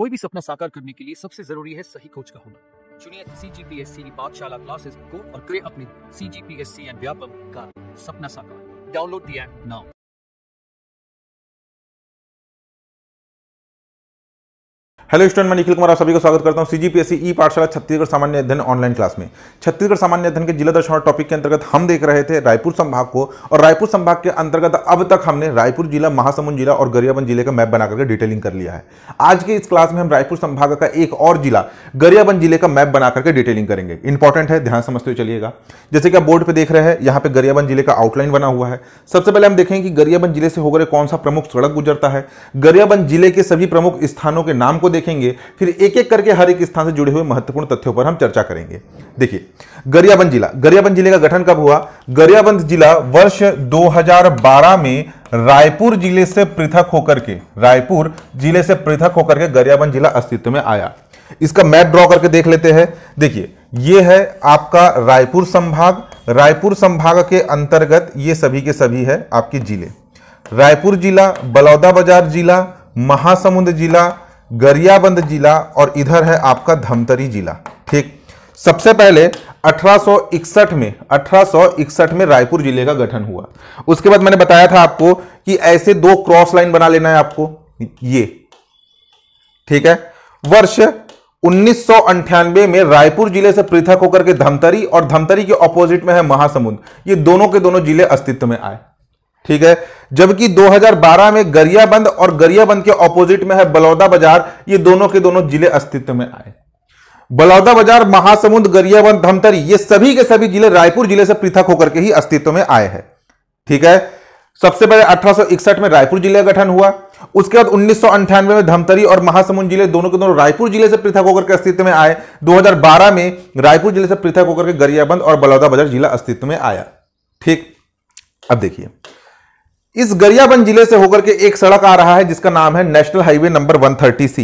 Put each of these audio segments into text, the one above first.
कोई भी सपना साकार करने के लिए सबसे जरूरी है सही कोच का होना चुनिए सी जी पी एस सी पाठशाला क्लासेस को और करे अपने C G P S C and Vyapam का सपना साकार डाउनलोड दिया नाउ हेलो स्टूडेंट मैं निखिल कुमार सभी को स्वागत करता हूं सीजीपीएससी ई पाठशाला छत्तीसगढ़ सामान्य अध्ययन ऑनलाइन क्लास में छत्तीसगढ़ सामान्य अध्ययन के जिला दर्शन टॉपिक के अंतर्गत हम देख रहे थे रायपुर संभाग को और रायपुर संभाग के अंतर्गत अब तक हमने रायपुर जिला महासमुंद जिला और गरियाबंद जिले का मैप बनाकर डिटेलिंग कर लिया है आज के इस क्लास में हम रायपुर संभाग का एक और जिला गरियाबंद जिले का मैप बना करके डिटेलिंग करेंगे इंपॉर्टेंट है ध्यान समझते हुए चलिएगा जैसे कि आप बोर्ड पर देख रहे हैं यहाँ पे गरियाबंद जिले का आउटलाइन बना हुआ है सबसे पहले हम देखेंगे कि गरियाबंद जिले से होकर कौन सा प्रमुख सड़क गुजरता है गरियाबंद जिले के सभी प्रमुख स्थानों के नाम को देखेंगे फिर एक एक करके हर एक स्थान से जुड़े हुए महत्वपूर्ण तथ्यों पर हम चर्चा करेंगे देखिए गरियाबंद जिला गरियाबंद जिले का गठन कब हुआ गरियाबंद जिला वर्ष 2012 में रायपुर जिले से पृथक होकर के रायपुर जिले से पृथक होकर के गरियाबंद जिला अस्तित्व में आया इसका मैप ड्रॉ करके देख लेते हैं देखिए ये है आपका रायपुर संभाग रायपुर संभाग के अंतर्गत ये सभी के सभी है आपके जिले रायपुर जिला बलौदा बाजार जिला महासमुंद जिला गरियाबंद जिला और इधर है आपका धमतरी जिला ठीक सबसे पहले 1861 में 1861 में रायपुर जिले का गठन हुआ उसके बाद मैंने बताया था आपको कि ऐसे दो क्रॉस लाइन बना लेना है आपको ये ठीक है वर्ष उन्नीस में रायपुर जिले से पृथक होकर के धमतरी और धमतरी के ऑपोजिट में है महासमुंद ये दोनों के दोनों जिले अस्तित्व में आए ठीक है जबकि 2012 में गरियाबंद और गरियाबंद के ऑपोजिट में है बलौदा बाजार ये दोनों के दोनों जिले अस्तित्व में आए बलौदा बाजार महासमुंद गरियाबंद धमतरी ये सभी के सभी जिले रायपुर जिले से पृथक होकर के ही अस्तित्व में आए हैं ठीक है सबसे पहले 1861 में रायपुर जिले का गठन हुआ उसके बाद उन्नीस में धमतरी और महासमुंद जिले दोनों के दोनों रायपुर जिले से पृथक होकर के अस्तित्व में आए 2012 में रायपुर जिले से पृथक होकर के गरियाबंद और बलौदा बाजार जिला अस्तित्व में आया ठीक अब देखिए इस गरियाबंद जिले से होकर के एक सड़क आ रहा है जिसका नाम है national highway number 130 C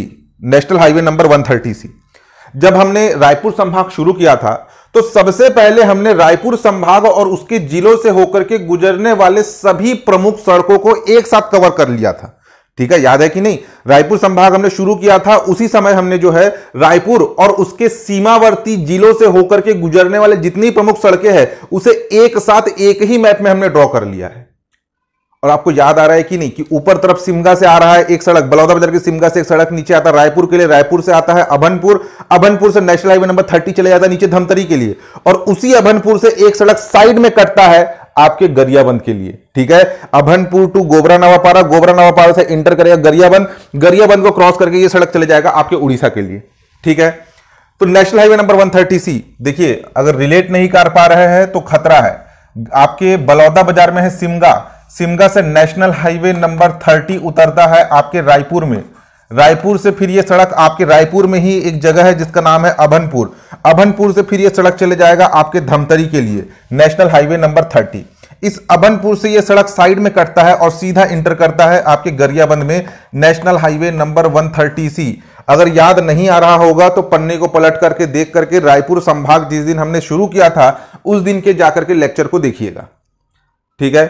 national highway number 130 C जब हमने रायपुर संभाग शुरू किया था तो सबसे पहले हमने रायपुर संभाग और उसके जिलों से होकर के गुजरने वाले सभी प्रमुख सड़कों को एक साथ कवर कर लिया था ठीक है याद है कि नहीं रायपुर संभाग हमने शुरू किया था उसी समय हमने जो है रायपुर और उसके सीमावर्ती जिलों से होकर के गुजरने वाले जितनी प्रमुख सड़कें हैं उसे एक साथ एक ही मैप में हमने ड्रॉ कर लिया है और आपको याद आ रहा है कि नहीं कि ऊपर तरफ सिमगा से आ रहा है एक सड़क बलौदा बाजार की सिमगा से एक सड़क नीचे आता है रायपुर के लिए रायपुर से आता है अभनपुर अभनपुर से नेशनल हाईवे नंबर थर्टी चले जाता है नीचे धमतरी के लिए और उसी अभनपुर से एक सड़क साइड में कटता है आपके गरियाबंद के लिए ठीक है अभनपुर टू गोबरा नवापारा गोबरा नवापारा से इंटर करेगा गरियाबंद गरियाबंद को क्रॉस करके ये सड़क चले जाएगा आपके उड़ीसा के लिए ठीक है तो national highway number one C देखिए अगर रिलेट नहीं कर पा रहे हैं तो खतरा है आपके बलौदा बाजार में है सिमगा सिमगा से नेशनल हाईवे नंबर थर्टी उतरता है आपके रायपुर में रायपुर से फिर ये सड़क आपके रायपुर में ही एक जगह है जिसका नाम है अभनपुर अभनपुर से फिर ये सड़क चले जाएगा आपके धमतरी के लिए नेशनल हाईवे नंबर थर्टी इस अभनपुर से ये सड़क साइड में कटता है और सीधा इंटर करता है आपके गरियाबंद में national highway number one thirty C अगर याद नहीं आ रहा होगा तो पन्ने को पलट करके देख करके रायपुर संभाग जिस दिन हमने शुरू किया था उस दिन के जाकर के लेक्चर को देखिएगा ठीक है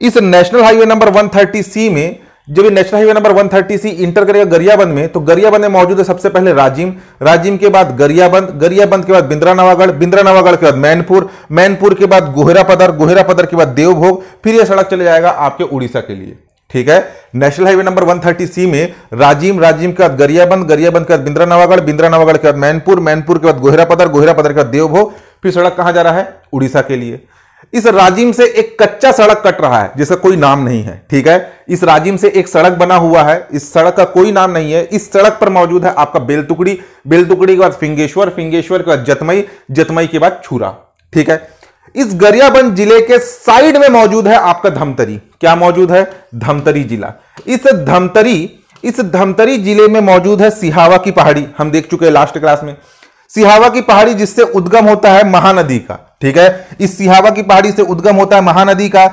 इस नेशनल हाईवे नंबर 130 सी में जब ये national highway number 130 C enter करेगा गरियाबंद में तो गरियाबंद में मौजूद है सबसे पहले राजिम राजिम के बाद गरियाबंद गरियाबंद के बाद बिंद्रा नवागढ़ बिंद्रा नवागढ़ के बाद मैनपुर मैनपुर के बाद गोहेरा पदर गोहेरा पदर के बाद देवभोग फिर यह सड़क चले जाएगा आपके उड़ीसा के लिए ठीक है नेशनल हाईवे नंबर 130 सी में राजीम राजीम के बाद गरियाबंद गरियाबंद के बाद बिंद्रा नवागढ़ बिंद्रा नवागढ़ के बाद मैनपुर मैनपुर के बाद गोहरा पदर गोहरा पदर के बाद देवभोग फिर सड़क कहां जा रहा है उड़ीसा के लिए इस राजिम से एक कच्चा सड़क कट रहा है जिसका कोई नाम नहीं है ठीक है इस राजिम से एक सड़क बना हुआ है इस सड़क का कोई नाम नहीं है इस सड़क पर मौजूद है आपका बेलतुकड़ी बेलतुकड़ी के बाद फिंगेश्वर फिंगेश्वर के बाद जतमई जतमई के बाद छूरा ठीक है इस गरियाबंद जिले के साइड में मौजूद है आपका धमतरी क्या मौजूद है धमतरी जिला इस धमतरी इस धमतरी जिले में मौजूद है सिहावा की पहाड़ी हम देख चुके हैं लास्ट क्लास में सिहावा की पहाड़ी जिससे उद्गम होता है महानदी का ठीक है इस सिहावा की पहाड़ी से उद्गम होता है महानदी का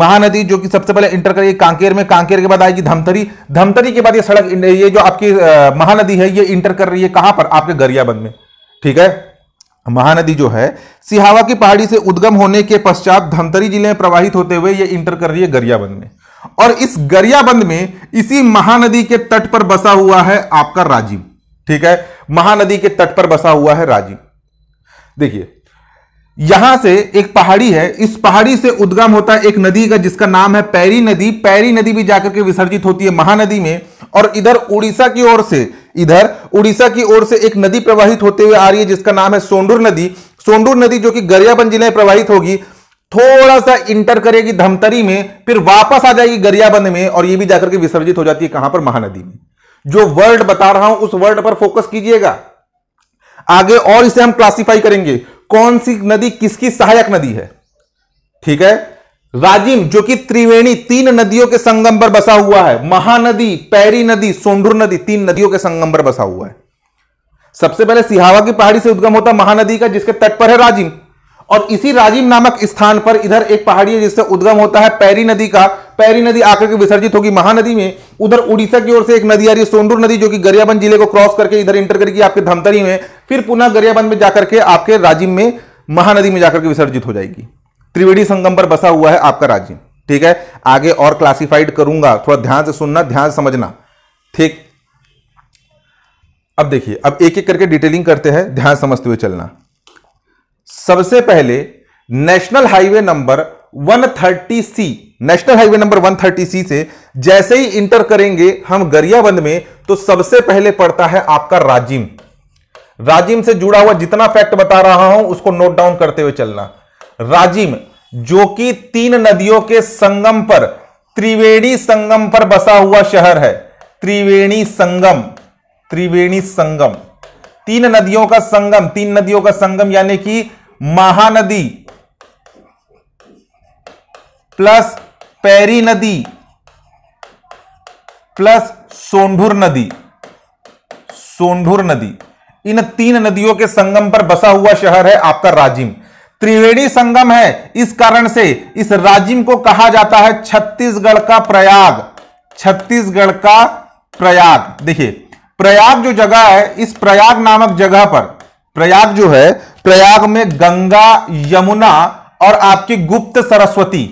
महानदी जो कि सबसे पहले इंटर करेगी कांकेर में कांकेर के बाद आएगी धमतरी धमतरी के बाद ये सड़क ये जो आपकी महानदी है ये इंटर कर रही है कहां पर आपके गरियाबंद में ठीक है महानदी जो है सिहावा की पहाड़ी से उद्गम होने के पश्चात धमतरी जिले में प्रवाहित होते हुए ये इंटर कर रही है गरियाबंद में और इस गरियाबंद में इसी महानदी के तट पर बसा हुआ है आपका राजीव ठीक है महानदी के तट पर बसा हुआ है राजीव देखिए यहां से एक पहाड़ी है इस पहाड़ी से उद्गम होता है एक नदी का जिसका नाम है पैरी नदी पैरी नदी भी जाकर के विसर्जित होती है महानदी में और इधर उड़ीसा की ओर से इधर उड़ीसा की ओर से एक नदी प्रवाहित होते हुए आ रही है जिसका नाम है सोंडूर नदी सोंडूर नदी जो कि गरियाबंद जिले में प्रवाहित होगी थोड़ा सा इंटर करेगी धमतरी में फिर वापस आ जाएगी गरियाबंद में और यह भी जाकर के विसर्जित हो जाती है कहां पर महानदी में जो वर्ड बता रहा हूं उस वर्ड पर फोकस कीजिएगा आगे और इसे हम क्लासिफाई करेंगे कौन सी नदी किसकी सहायक नदी है ठीक है राजिम जो कि त्रिवेणी तीन नदियों के संगम पर बसा हुआ है महानदी पैरी नदी सोंडुर नदी तीन नदियों के संगम पर बसा हुआ है सबसे पहले सिहावा की पहाड़ी से उद्गम होता महानदी का जिसके तट पर है राजिम और इसी राजीव नामक स्थान पर इधर एक पहाड़ी है जिससे उद्गम होता है पैरी नदी का पैरी नदी आकर के विसर्जित होगी महानदी में उधर उड़ीसा की ओर से एक नदी आ रही है सोंडूर नदी जो कि गरियाबंद जिले को क्रॉस करके इधर इंटर करेगी आपके धमतरी में फिर पुनः गरियाबंद में जाकर के आपके राजीव में महानदी में जाकर के विसर्जित हो जाएगी त्रिवेणी संगम पर बसा हुआ है आपका राजीव ठीक है आगे और क्लासिफाइड करूंगा थोड़ा ध्यान से सुनना ध्यान समझना ठीक अब देखिए अब एक एक करके डिटेलिंग करते हैं ध्यान समझते हुए चलना सबसे पहले national highway number 130 C national highway number 130 C से जैसे ही इंटर करेंगे हम गरियाबंद में तो सबसे पहले पड़ता है आपका राजिम राजिम से जुड़ा हुआ जितना फैक्ट बता रहा हूं उसको नोट डाउन करते हुए चलना राजिम जो कि तीन नदियों के संगम पर त्रिवेणी संगम पर बसा हुआ शहर है त्रिवेणी संगम त्रिवेणी संगम तीन नदियों का संगम तीन नदियों का संगम यानी कि महानदी प्लस पैरी नदी प्लस सोंढुर नदी सोंढुर नदी इन तीन नदियों के संगम पर बसा हुआ शहर है आपका राजिम त्रिवेणी संगम है इस कारण से इस राजिम को कहा जाता है छत्तीसगढ़ का प्रयाग छत्तीसगढ़ का प्रयाग देखिए प्रयाग जो जगह है इस प्रयाग नामक जगह पर प्रयाग जो है प्रयाग में गंगा यमुना और आपकी गुप्त सरस्वती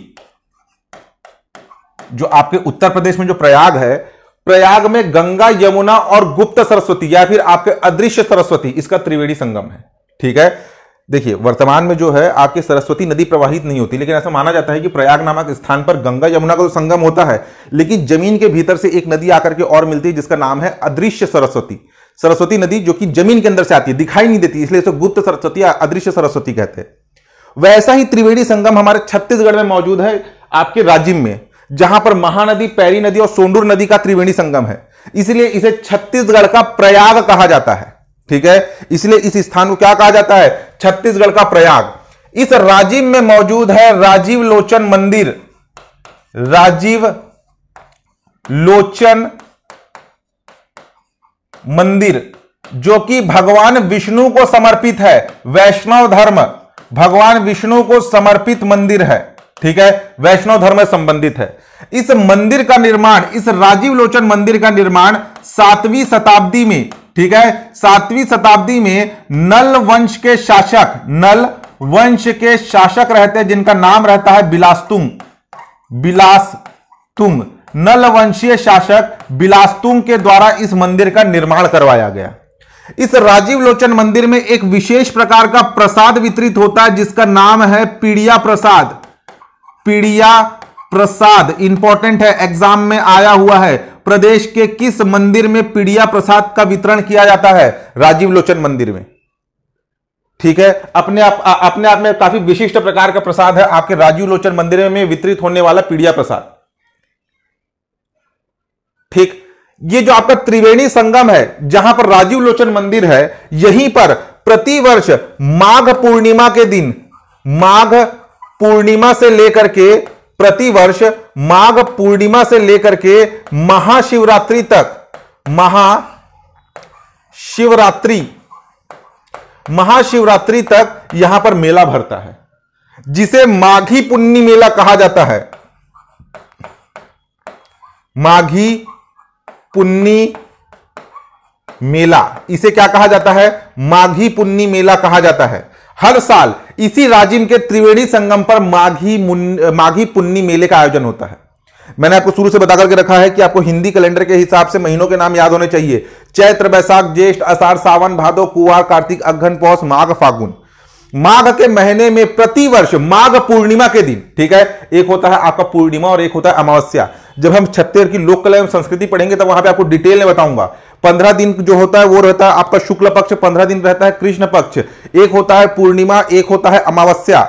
जो आपके उत्तर प्रदेश में जो प्रयाग है प्रयाग में गंगा यमुना और गुप्त सरस्वती या फिर आपके अदृश्य सरस्वती इसका त्रिवेणी संगम है ठीक है देखिए वर्तमान में जो है आपकी सरस्वती नदी प्रवाहित नहीं होती लेकिन ऐसा माना जाता है कि प्रयाग नामक स्थान पर गंगा यमुना का तो संगम होता है लेकिन जमीन के भीतर से एक नदी आकर के और मिलती है जिसका नाम है अदृश्य सरस्वती सरस्वती नदी जो कि जमीन के अंदर से आती है दिखाई नहीं देती इसलिए इसको गुप्त सरस्वती अदृश्य सरस्वती कहते हैं वैसा ही त्रिवेणी संगम हमारे छत्तीसगढ़ में मौजूद है आपके राजिम में जहां पर महानदी पैरी नदी और सोंडूर नदी का त्रिवेणी संगम है इसलिए इसे छत्तीसगढ़ का प्रयाग कहा जाता है ठीक है इसलिए इस स्थान को क्या कहा जाता है छत्तीसगढ़ का प्रयाग इस राजीव में मौजूद है राजीव लोचन मंदिर राजीव लोचन मंदिर जो कि भगवान विष्णु को समर्पित है वैष्णव धर्म भगवान विष्णु को समर्पित मंदिर है ठीक है वैष्णव धर्म संबंधित है इस मंदिर का निर्माण इस राजीव लोचन मंदिर का निर्माण सातवीं शताब्दी में ठीक है सातवीं शताब्दी में नल वंश के शासक नल वंश के शासक रहते हैं जिनका नाम रहता है बिलासतुंग बिलासतुंग नलवंशीय शासक बिलासतुंग के द्वारा इस मंदिर का निर्माण करवाया गया इस राजीव लोचन मंदिर में एक विशेष प्रकार का प्रसाद वितरित होता है जिसका नाम है पीड़िया प्रसाद पीड़िया प्रसाद इंपॉर्टेंट है एग्जाम में आया हुआ है प्रदेश के किस मंदिर में पीड़िया प्रसाद का वितरण किया जाता है राजीव लोचन मंदिर में ठीक है अपने आप अपने आप में काफी विशिष्ट प्रकार का प्रसाद है आपके राजीव लोचन मंदिर में वितरित होने वाला पीड़िया प्रसाद ठीक ये जो आपका त्रिवेणी संगम है जहां पर राजीव लोचन मंदिर है यहीं पर प्रतिवर्ष माघ पूर्णिमा के दिन माघ पूर्णिमा से लेकर के प्रतिवर्ष माघ पूर्णिमा से लेकर के महाशिवरात्रि तक महा शिवरात्रि महाशिवरात्रि तक यहां पर मेला भरता है जिसे माघी पुन्नी मेला कहा जाता है माघी पुन्नी मेला इसे क्या कहा जाता है माघी पुन्नी मेला कहा जाता है हर साल इसी राजिम के त्रिवेणी संगम पर माघी माघी पुन्नी मेले का आयोजन होता है मैंने आपको शुरू से बता करके रखा है कि आपको हिंदी कैलेंडर के हिसाब से महीनों के नाम याद होने चाहिए चैत्र बैसाख ज्येष्ठ असार सावन भादो कुआ कार्तिक अघन पौष माघ फागुन माघ के महीने में प्रतिवर्ष माघ पूर्णिमा के दिन ठीक है एक होता है आपका पूर्णिमा और एक होता है अमावस्या जब हम छत्तीसगढ़ की लोक कला एवं संस्कृति पढ़ेंगे तब वहां पे आपको डिटेल में बताऊंगा पंद्रह दिन जो होता है वो रहता है आपका शुक्ल पक्ष पंद्रह दिन रहता है कृष्ण पक्ष एक होता है पूर्णिमा एक होता है अमावस्या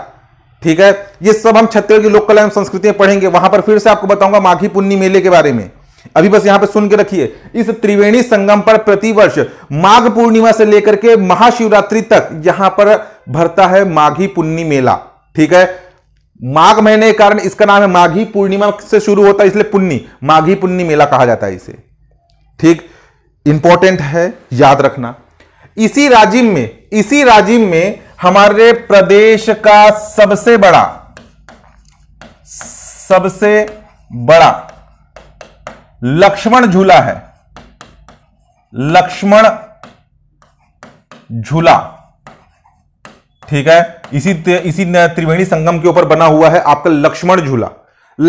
ठीक है ये सब हम छत्तीसगढ़ की लोक कला एवं संस्कृति में पढ़ेंगे वहां पर फिर से आपको बताऊंगा माघी पुन्नी मेले के बारे में अभी बस यहां पे सुन के रखिए इस त्रिवेणी संगम पर प्रतिवर्ष माघ पूर्णिमा से लेकर के महाशिवरात्रि तक यहां पर भरता है माघी पुन्नी मेला ठीक है माघ महीने के कारण इसका नाम है माघी पूर्णिमा से शुरू होता है इसलिए पुन्नी माघी पुन्नी मेला कहा जाता है इसे ठीक इंपॉर्टेंट है याद रखना इसी राजिम में इसी राजिम में हमारे प्रदेश का सबसे बड़ा सबसे बड़ा लक्ष्मण झूला है लक्ष्मण झूला ठीक है इसी इसी त्रिवेणी संगम के ऊपर बना हुआ है आपका लक्ष्मण झूला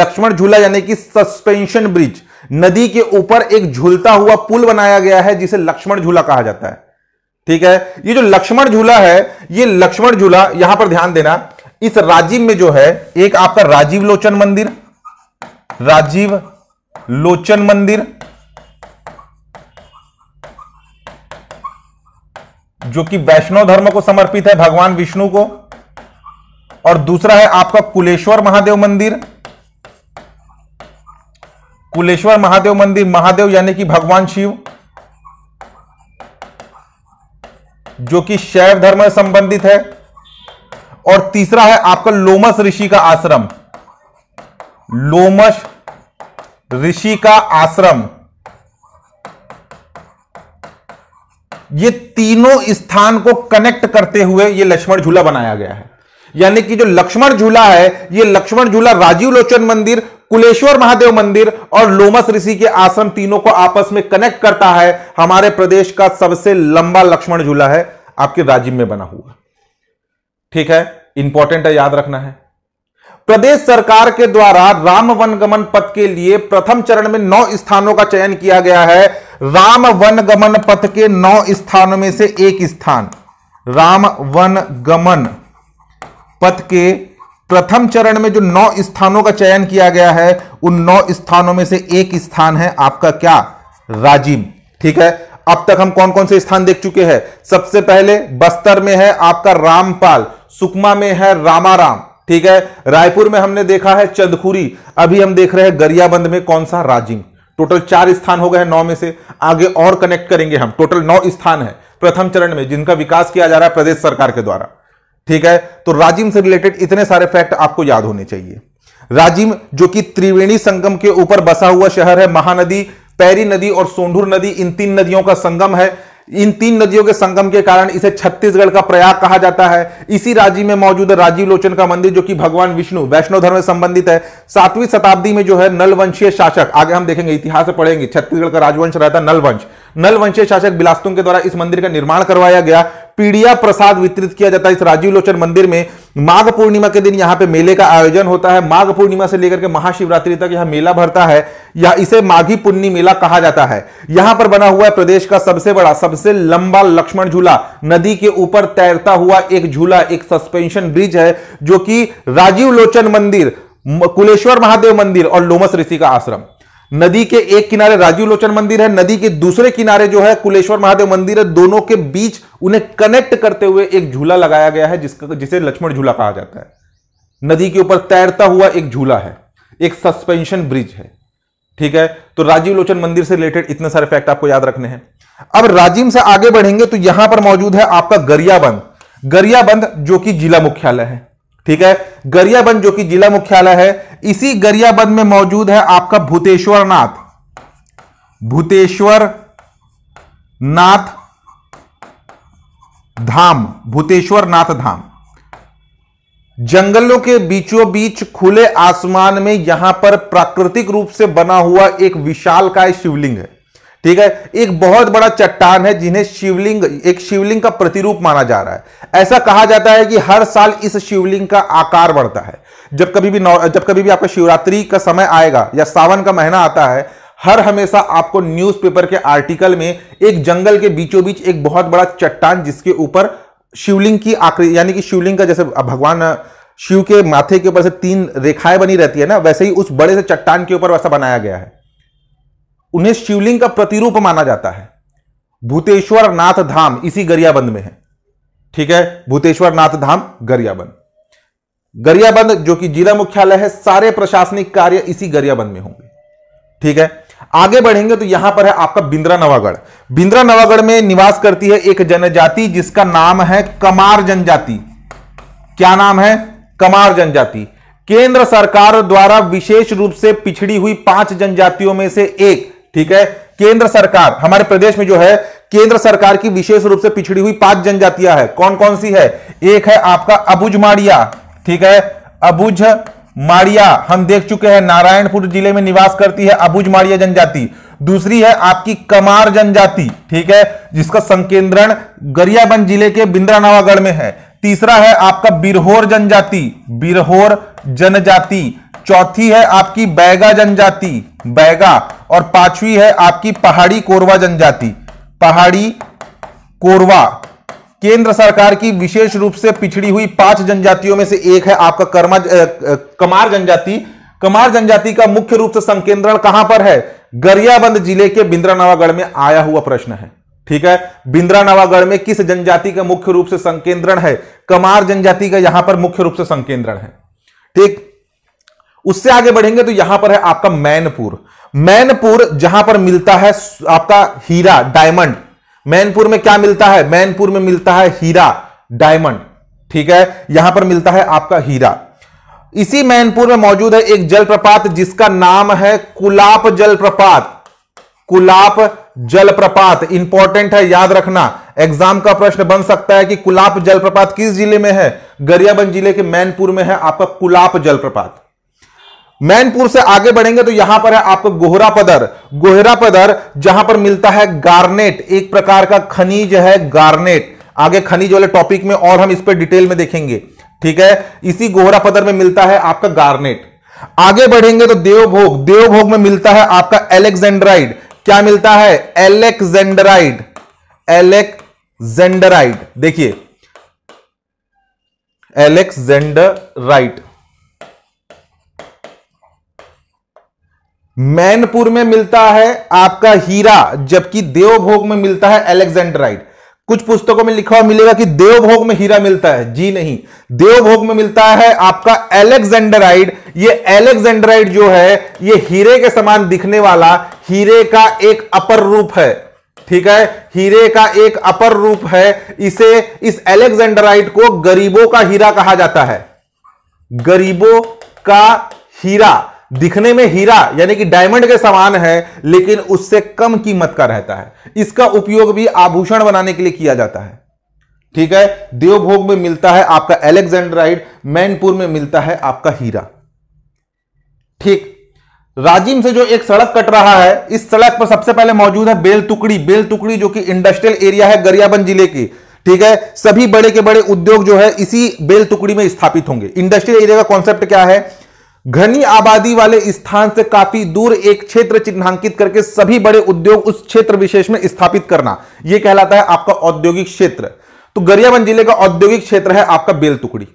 लक्ष्मण झूला यानी कि सस्पेंशन ब्रिज नदी के ऊपर एक झूलता हुआ पुल बनाया गया है जिसे लक्ष्मण झूला कहा जाता है ठीक है ये जो लक्ष्मण झूला है ये लक्ष्मण झूला यहां पर ध्यान देना इस राजीव में जो है एक आपका राजीव लोचन मंदिर राजीव लोचन मंदिर जो कि वैष्णव धर्म को समर्पित है भगवान विष्णु को और दूसरा है आपका कुलेश्वर महादेव मंदिर कुलेश्वर महादेव मंदिर महादेव यानी कि भगवान शिव जो कि शैव धर्म से संबंधित है और तीसरा है आपका लोमस ऋषि का आश्रम लोमस ऋषि का आश्रम ये तीनों स्थान को कनेक्ट करते हुए ये लक्ष्मण झूला बनाया गया है यानी कि जो लक्ष्मण झूला है ये लक्ष्मण झूला राजीव लोचन मंदिर कुलेश्वर महादेव मंदिर और लोमस ऋषि के आश्रम तीनों को आपस में कनेक्ट करता है हमारे प्रदेश का सबसे लंबा लक्ष्मण झूला है आपके राजीव में बना हुआ ठीक है इंपॉर्टेंट है याद रखना है प्रदेश सरकार के द्वारा राम वनगमन पथ के लिए प्रथम चरण में नौ स्थानों का चयन किया गया है राम वनगमन पथ के नौ स्थानों में से एक स्थान राम वनगमन पथ के प्रथम चरण में जो नौ स्थानों का चयन किया गया है उन नौ स्थानों में से एक स्थान है आपका क्या राजीव ठीक है अब तक हम कौन कौन से स्थान देख चुके हैं सबसे पहले बस्तर में है आपका रामपाल सुकमा में है रामाराम ठीक है रायपुर में हमने देखा है चंदखुरी अभी हम देख रहे हैं गरियाबंद में कौन सा राजिम टोटल चार स्थान हो गए हैं नौ में से आगे और कनेक्ट करेंगे हम टोटल नौ स्थान है प्रथम चरण में जिनका विकास किया जा रहा है प्रदेश सरकार के द्वारा ठीक है तो राजिम से रिलेटेड इतने सारे फैक्ट आपको याद होने चाहिए राजिम जो कि त्रिवेणी संगम के ऊपर बसा हुआ शहर है महानदी पैरी नदी और सोंढूर नदी इन तीन नदियों का संगम है इन तीन नदियों के संगम के कारण इसे छत्तीसगढ़ का प्रयाग कहा जाता है इसी राज्य में मौजूद है राजीव लोचन का मंदिर जो कि भगवान विष्णु वैष्णव धर्म से संबंधित है सातवीं शताब्दी में जो है नलवंशीय शासक आगे हम देखेंगे इतिहास पढ़ेंगे छत्तीसगढ़ का राजवंश रहता नलवंश नलवंशीय शासक बिलासतुंग के द्वारा इस मंदिर का निर्माण करवाया गया पीड़िया प्रसाद वितरित किया जाता है इस राजीव लोचन मंदिर में माघ पूर्णिमा के दिन यहाँ पे मेले का आयोजन होता है माघ पूर्णिमा से लेकर के महाशिवरात्रि तक यह मेला भरता है या इसे माघी पुन्नी मेला कहा जाता है यहां पर बना हुआ है प्रदेश का सबसे बड़ा सबसे लंबा लक्ष्मण झूला नदी के ऊपर तैरता हुआ एक झूला एक सस्पेंशन ब्रिज है जो कि राजीव लोचन मंदिर कुलेश्वर महादेव मंदिर और लोमस ऋषि का आश्रम नदी के एक किनारे राजीव लोचन मंदिर है नदी के दूसरे किनारे जो है कुलेश्वर महादेव मंदिर है दोनों के बीच उन्हें कनेक्ट करते हुए एक झूला लगाया गया है जिसका जिसे लक्ष्मण झूला कहा जाता है नदी के ऊपर तैरता हुआ एक झूला है एक सस्पेंशन ब्रिज है ठीक है तो राजीव लोचन मंदिर से रिलेटेड इतने सारे फैक्ट आपको याद रखने हैं अब राजीव से आगे बढ़ेंगे तो यहां पर मौजूद है आपका गरियाबंद गरियाबंद जो कि जिला मुख्यालय है ठीक है गरियाबंद जो कि जिला मुख्यालय है इसी गरियाबंद में मौजूद है आपका भूतेश्वर नाथ भूतेश्वर नाथ धाम भूतेश्वर नाथ धाम जंगलों के बीचों बीच खुले आसमान में यहां पर प्राकृतिक रूप से बना हुआ एक विशाल का शिवलिंग है ठीक है एक बहुत बड़ा चट्टान है जिन्हें शिवलिंग एक शिवलिंग का प्रतिरूप माना जा रहा है ऐसा कहा जाता है कि हर साल इस शिवलिंग का आकार बढ़ता है जब कभी भी जब कभी भी आपका शिवरात्रि का समय आएगा या सावन का महीना आता है हर हमेशा आपको न्यूज़पेपर के आर्टिकल में एक जंगल के बीचों बीच एक बहुत बड़ा चट्टान जिसके ऊपर शिवलिंग की आकृति यानी कि शिवलिंग का जैसे भगवान शिव के माथे के ऊपर से तीन रेखाएं बनी रहती है ना वैसे ही उस बड़े से चट्टान के ऊपर वैसा बनाया गया है उन्हें शिवलिंग का प्रतिरूप माना जाता है भूतेश्वर नाथ धाम इसी गरियाबंद में है ठीक है भूतेश्वर नाथ धाम गरियाबंद गरियाबंद जो कि जिला मुख्यालय है सारे प्रशासनिक कार्य इसी गरियाबंद में होंगे ठीक है आगे बढ़ेंगे तो यहां पर है आपका बिंद्रा नवागढ़ बिंद्रा नवागढ़ में निवास करती है एक जनजाति जिसका नाम है कमार जनजाति क्या नाम है कमार जनजाति केंद्र सरकार द्वारा विशेष रूप से पिछड़ी हुई पांच जनजातियों में से एक ठीक है केंद्र सरकार हमारे प्रदेश में जो है केंद्र सरकार की विशेष रूप से पिछड़ी हुई पांच जनजातियां है कौन कौन सी है एक है आपका अबुज माड़िया ठीक है अबुज माड़िया हम देख चुके हैं नारायणपुर जिले में निवास करती है अबुज माड़िया जनजाति दूसरी है आपकी कमार जनजाति ठीक है जिसका संकेंद्रण गरियाबंद जिले के बिंद्रा नवागढ़ में है तीसरा है आपका बिरहोर जनजाति बिरहोर जनजाति चौथी है आपकी बैगा जनजाति बैगा और पांचवी है आपकी पहाड़ी कोरवा जनजाति पहाड़ी कोरवा केंद्र सरकार की विशेष रूप से पिछड़ी हुई पांच जनजातियों में से एक है आपका कर्मा कमार जनजाति कमार जनजाति का मुख्य रूप से संकेंद्रण कहां पर है गरियाबंद जिले के बिंद्रा नवागढ़ में आया हुआ प्रश्न है ठीक है बिंद्रा नवागढ़ में किस जनजाति का मुख्य रूप से संकेंद्रण है कमार जनजाति का यहां पर मुख्य रूप से संकेंद्रण है ठीक उससे आगे बढ़ेंगे तो यहां पर है आपका मैनपुर मैनपुर जहां पर मिलता है आपका हीरा डायमंड मैनपुर में क्या मिलता है मैनपुर में मिलता है हीरा डायमंड ठीक है यहां पर मिलता है आपका हीरा इसी मैनपुर में मौजूद है एक जलप्रपात जिसका नाम है कुलाप जलप्रपात कुलाप जलप्रपात इंपॉर्टेंट है याद रखना एग्जाम का प्रश्न बन सकता है कि कुलाप जलप्रपात किस जिले में है गरियाबंद जिले के मैनपुर में है आपका कुलाप जलप्रपात मैनपुर से आगे बढ़ेंगे तो यहां पर है आपको गोहरा पदर गोहरा पदर जहां पर मिलता है गार्नेट एक प्रकार का खनिज है गार्नेट आगे खनिज वाले टॉपिक में और हम इस पर डिटेल में देखेंगे ठीक है इसी गोहरा पदर में मिलता है आपका गार्नेट आगे बढ़ेंगे तो देवभोग देवभोग में मिलता है आपका एलेक्जेंडराइड क्या मिलता है एलेक्जेंडराइड एलेक्जेंडराइड देखिए एलेक्जेंडराइट मैनपुर में मिलता है आपका हीरा जबकि देवभोग में मिलता है एलेक्जेंडराइट कुछ पुस्तकों में लिखा हुआ मिलेगा कि देवभोग में हीरा मिलता है जी नहीं देवभोग में मिलता है आपका एलेक्जेंडराइड ये एलेक्जेंडराइड जो है ये हीरे के समान दिखने वाला हीरे का एक अपर रूप है ठीक है हीरे का एक अपर रूप है इसे इस एलेक्जेंडराइड को गरीबों का हीरा कहा जाता है गरीबों का हीरा दिखने में हीरा यानी कि डायमंड के समान है लेकिन उससे कम कीमत का रहता है इसका उपयोग भी आभूषण बनाने के लिए किया जाता है ठीक है देवभोग में मिलता है आपका एलेक्जेंड्राइड मैनपुर में मिलता है आपका हीरा ठीक राजिम से जो एक सड़क कट रहा है इस सड़क पर सबसे पहले मौजूद है बेल टुकड़ी बेल टुकड़ी जो कि इंडस्ट्रियल एरिया है गरियाबंद जिले की ठीक है सभी बड़े के बड़े उद्योग जो है इसी बेल टुकड़ी में स्थापित होंगे इंडस्ट्रियल एरिया का कॉन्सेप्ट क्या है घनी आबादी वाले स्थान से काफी दूर एक क्षेत्र चिन्हांकित करके सभी बड़े उद्योग उस क्षेत्र विशेष में स्थापित करना यह कहलाता है आपका औद्योगिक क्षेत्र तो गरियाबंद जिले का औद्योगिक क्षेत्र है आपका बेलतुकड़ी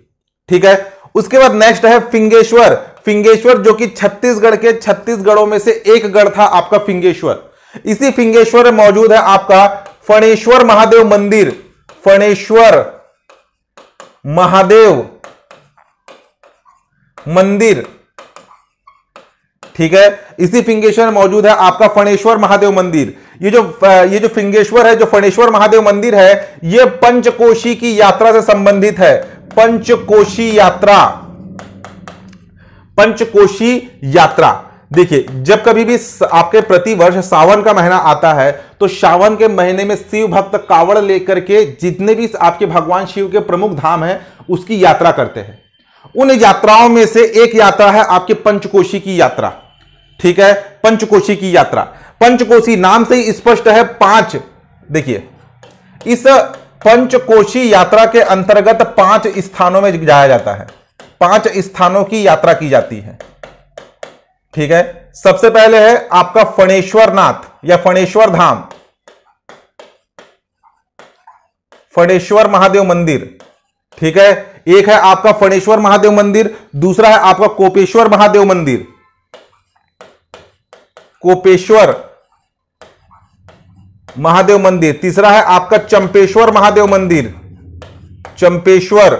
ठीक है उसके बाद नेक्स्ट है फिंगेश्वर फिंगेश्वर जो कि छत्तीसगढ़ के छत्तीसगढ़ों में से एक गढ़ था आपका फिंगेश्वर इसी फिंगेश्वर में मौजूद है आपका फणेश्वर महादेव मंदिर फणेश्वर महादेव मंदिर ठीक है इसी फिंगेश्वर में मौजूद है आपका फणेश्वर महादेव मंदिर ये जो ये जो फिंगेश्वर है जो फणेश्वर महादेव मंदिर है ये पंचकोशी की यात्रा से संबंधित है पंचकोशी यात्रा पंचकोशी यात्रा देखिए जब कभी भी आपके प्रति वर्ष सावन का महीना आता है तो सावन के महीने में शिव भक्त कावड़ लेकर के जितने भी आपके भगवान शिव के प्रमुख धाम है उसकी यात्रा करते हैं उन यात्राओं में से एक यात्रा है आपके पंचकोशी की यात्रा ठीक है पंचकोशी की यात्रा पंचकोशी नाम से ही स्पष्ट है पांच देखिए इस पंचकोशी यात्रा के अंतर्गत पांच स्थानों में जाया जाता है पांच स्थानों की यात्रा की जाती है ठीक है सबसे पहले है आपका फणेश्वर नाथ या फणेश्वर धाम फणेश्वर महादेव मंदिर ठीक है एक है आपका फणेश्वर महादेव मंदिर दूसरा है आपका कोपेश्वर महादेव मंदिर कोपेश्वर महादेव मंदिर तीसरा है आपका चंपेश्वर महादेव मंदिर चंपेश्वर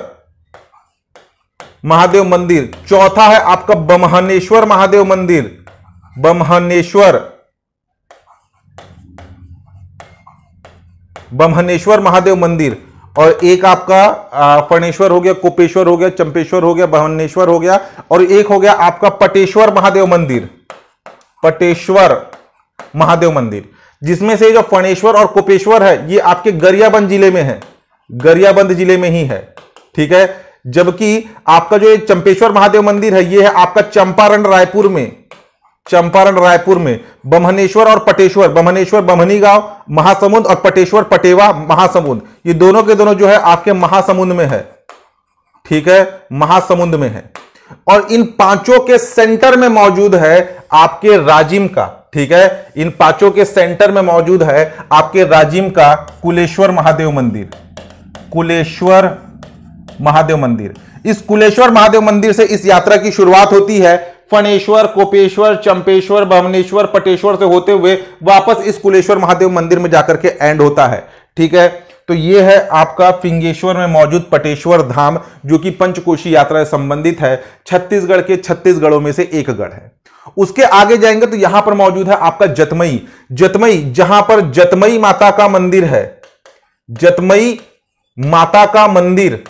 महादेव मंदिर चौथा है आपका बमहनेश्वर महादेव मंदिर बमहनेश्वर बमहनेश्वर महादेव मंदिर और एक आपका फणेश्वर हो गया कोपेश्वर हो गया चंपेश्वर हो गया भवनेश्वर हो गया और एक हो गया आपका पटेश्वर महादेव मंदिर पटेश्वर महादेव मंदिर जिसमें से जो फणेश्वर और कोपेश्वर है ये आपके गरियाबंद जिले में है गरियाबंद जिले में ही है ठीक है जबकि आपका जो ये चंपेश्वर महादेव मंदिर है ये है आपका चंपारण रायपुर में चंपारण रायपुर में बमहनेश्वर और पटेश्वर बमहनेश्वर बमहनी गांव महासमुंद और पटेश्वर पटेवा महासमुंद ये दोनों के दोनों जो है आपके महासमुंद में है ठीक है महासमुंद में है और इन पांचों के सेंटर में मौजूद है आपके राजिम का ठीक है इन पांचों के सेंटर में मौजूद है आपके राजिम का कुलेश्वर महादेव मंदिर कुलेश्वर महादेव मंदिर इस कुलेश्वर महादेव मंदिर से इस यात्रा की शुरुआत होती है फणेश्वर कोपेश्वर चंपेश्वर भवनेश्वर पटेश्वर से होते हुए वापस इस कुलेश्वर महादेव मंदिर में जाकर के एंड होता है ठीक है तो ये है आपका फिंगेश्वर में मौजूद पटेश्वर धाम जो कि पंचकोशी यात्रा से संबंधित है छत्तीसगढ़ के छत्तीसगढ़ों में से एक गढ़ है उसके आगे जाएंगे तो यहां पर मौजूद है आपका जतमई जतमई जहां पर जतमई माता का मंदिर है जतमई माता का मंदिर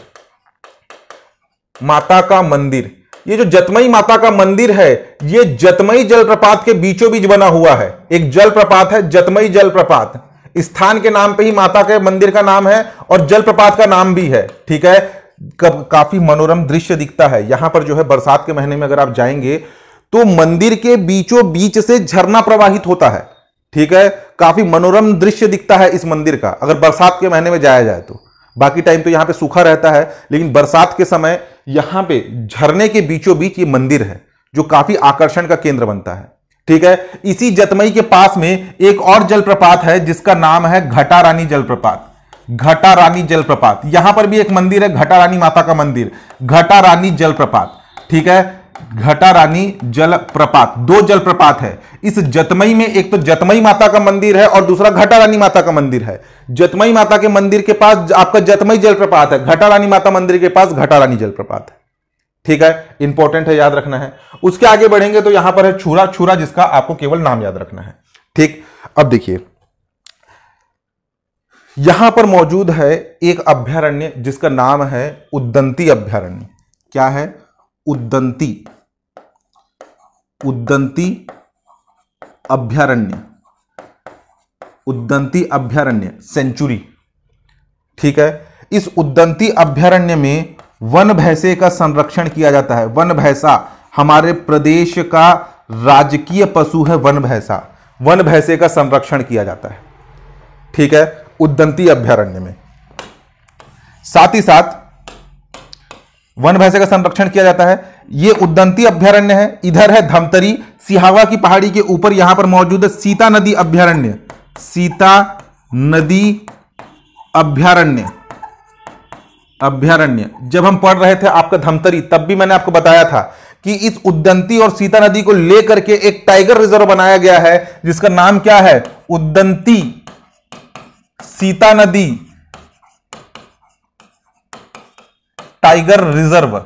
माता का मंदिर ये जो जतमई माता का मंदिर है ये जतमई जलप्रपात के बीचों बीच बना हुआ है एक जलप्रपात है जतमई जलप्रपात स्थान के नाम पे ही माता के मंदिर का नाम है और जलप्रपात का नाम भी है ठीक है काफी मनोरम दृश्य दिखता है यहां पर जो है बरसात के महीने में अगर आप जाएंगे तो मंदिर के बीचों बीच से झरना प्रवाहित होता है ठीक है काफी मनोरम दृश्य दिखता है इस मंदिर का अगर बरसात के महीने में जाया जाए तो बाकी टाइम तो यहां पे सूखा रहता है लेकिन बरसात के समय यहां पे झरने के बीचों बीच ये मंदिर है जो काफी आकर्षण का केंद्र बनता है ठीक है इसी जतमई के पास में एक और जलप्रपात है जिसका नाम है घटा रानी जलप्रपात घटा रानी जलप्रपात यहां पर भी एक मंदिर है घटा रानी माता का मंदिर घटा रानी जलप्रपात ठीक है घटा रानी जलप्रपात दो जलप्रपात है इस जतमई में एक तो जतमई माता का मंदिर है और दूसरा घटा रानी माता का मंदिर है जतमई माता के मंदिर के पास आपका जतमई जलप्रपात है घटा रानी माता मंदिर के पास घटा रानी जलप्रपात है ठीक है इंपॉर्टेंट है याद रखना है उसके आगे बढ़ेंगे तो यहां पर है छुरा छुरा जिसका आपको केवल नाम याद रखना है ठीक अब देखिए यहां पर मौजूद है एक अभ्यारण्य जिसका नाम है उद्दंती अभ्यारण्य क्या है उद्दंती उद्दंती अभ्यारण्य उद्दंती अभ्यारण्य सेंचुरी ठीक है इस उद्दंती अभ्यारण्य में वन भैंसे का संरक्षण किया जाता है वन भैंसा हमारे प्रदेश का राजकीय पशु है वन भैंसा वन भैंसे का संरक्षण किया जाता है ठीक है उद्दंती अभ्यारण्य में साथ ही साथ वन भैंसे का संरक्षण किया जाता है ये उद्दंती अभ्यारण्य है इधर है धमतरी सिहावा की पहाड़ी के ऊपर यहां पर मौजूद है सीता नदी अभ्यारण्य सीता नदी अभ्यारण्य अभ्यारण्य जब हम पढ़ रहे थे आपका धमतरी तब भी मैंने आपको बताया था कि इस उद्दंती और सीता नदी को लेकर के एक टाइगर रिजर्व बनाया गया है जिसका नाम क्या है उद्दंती सीता नदी टाइगर रिजर्व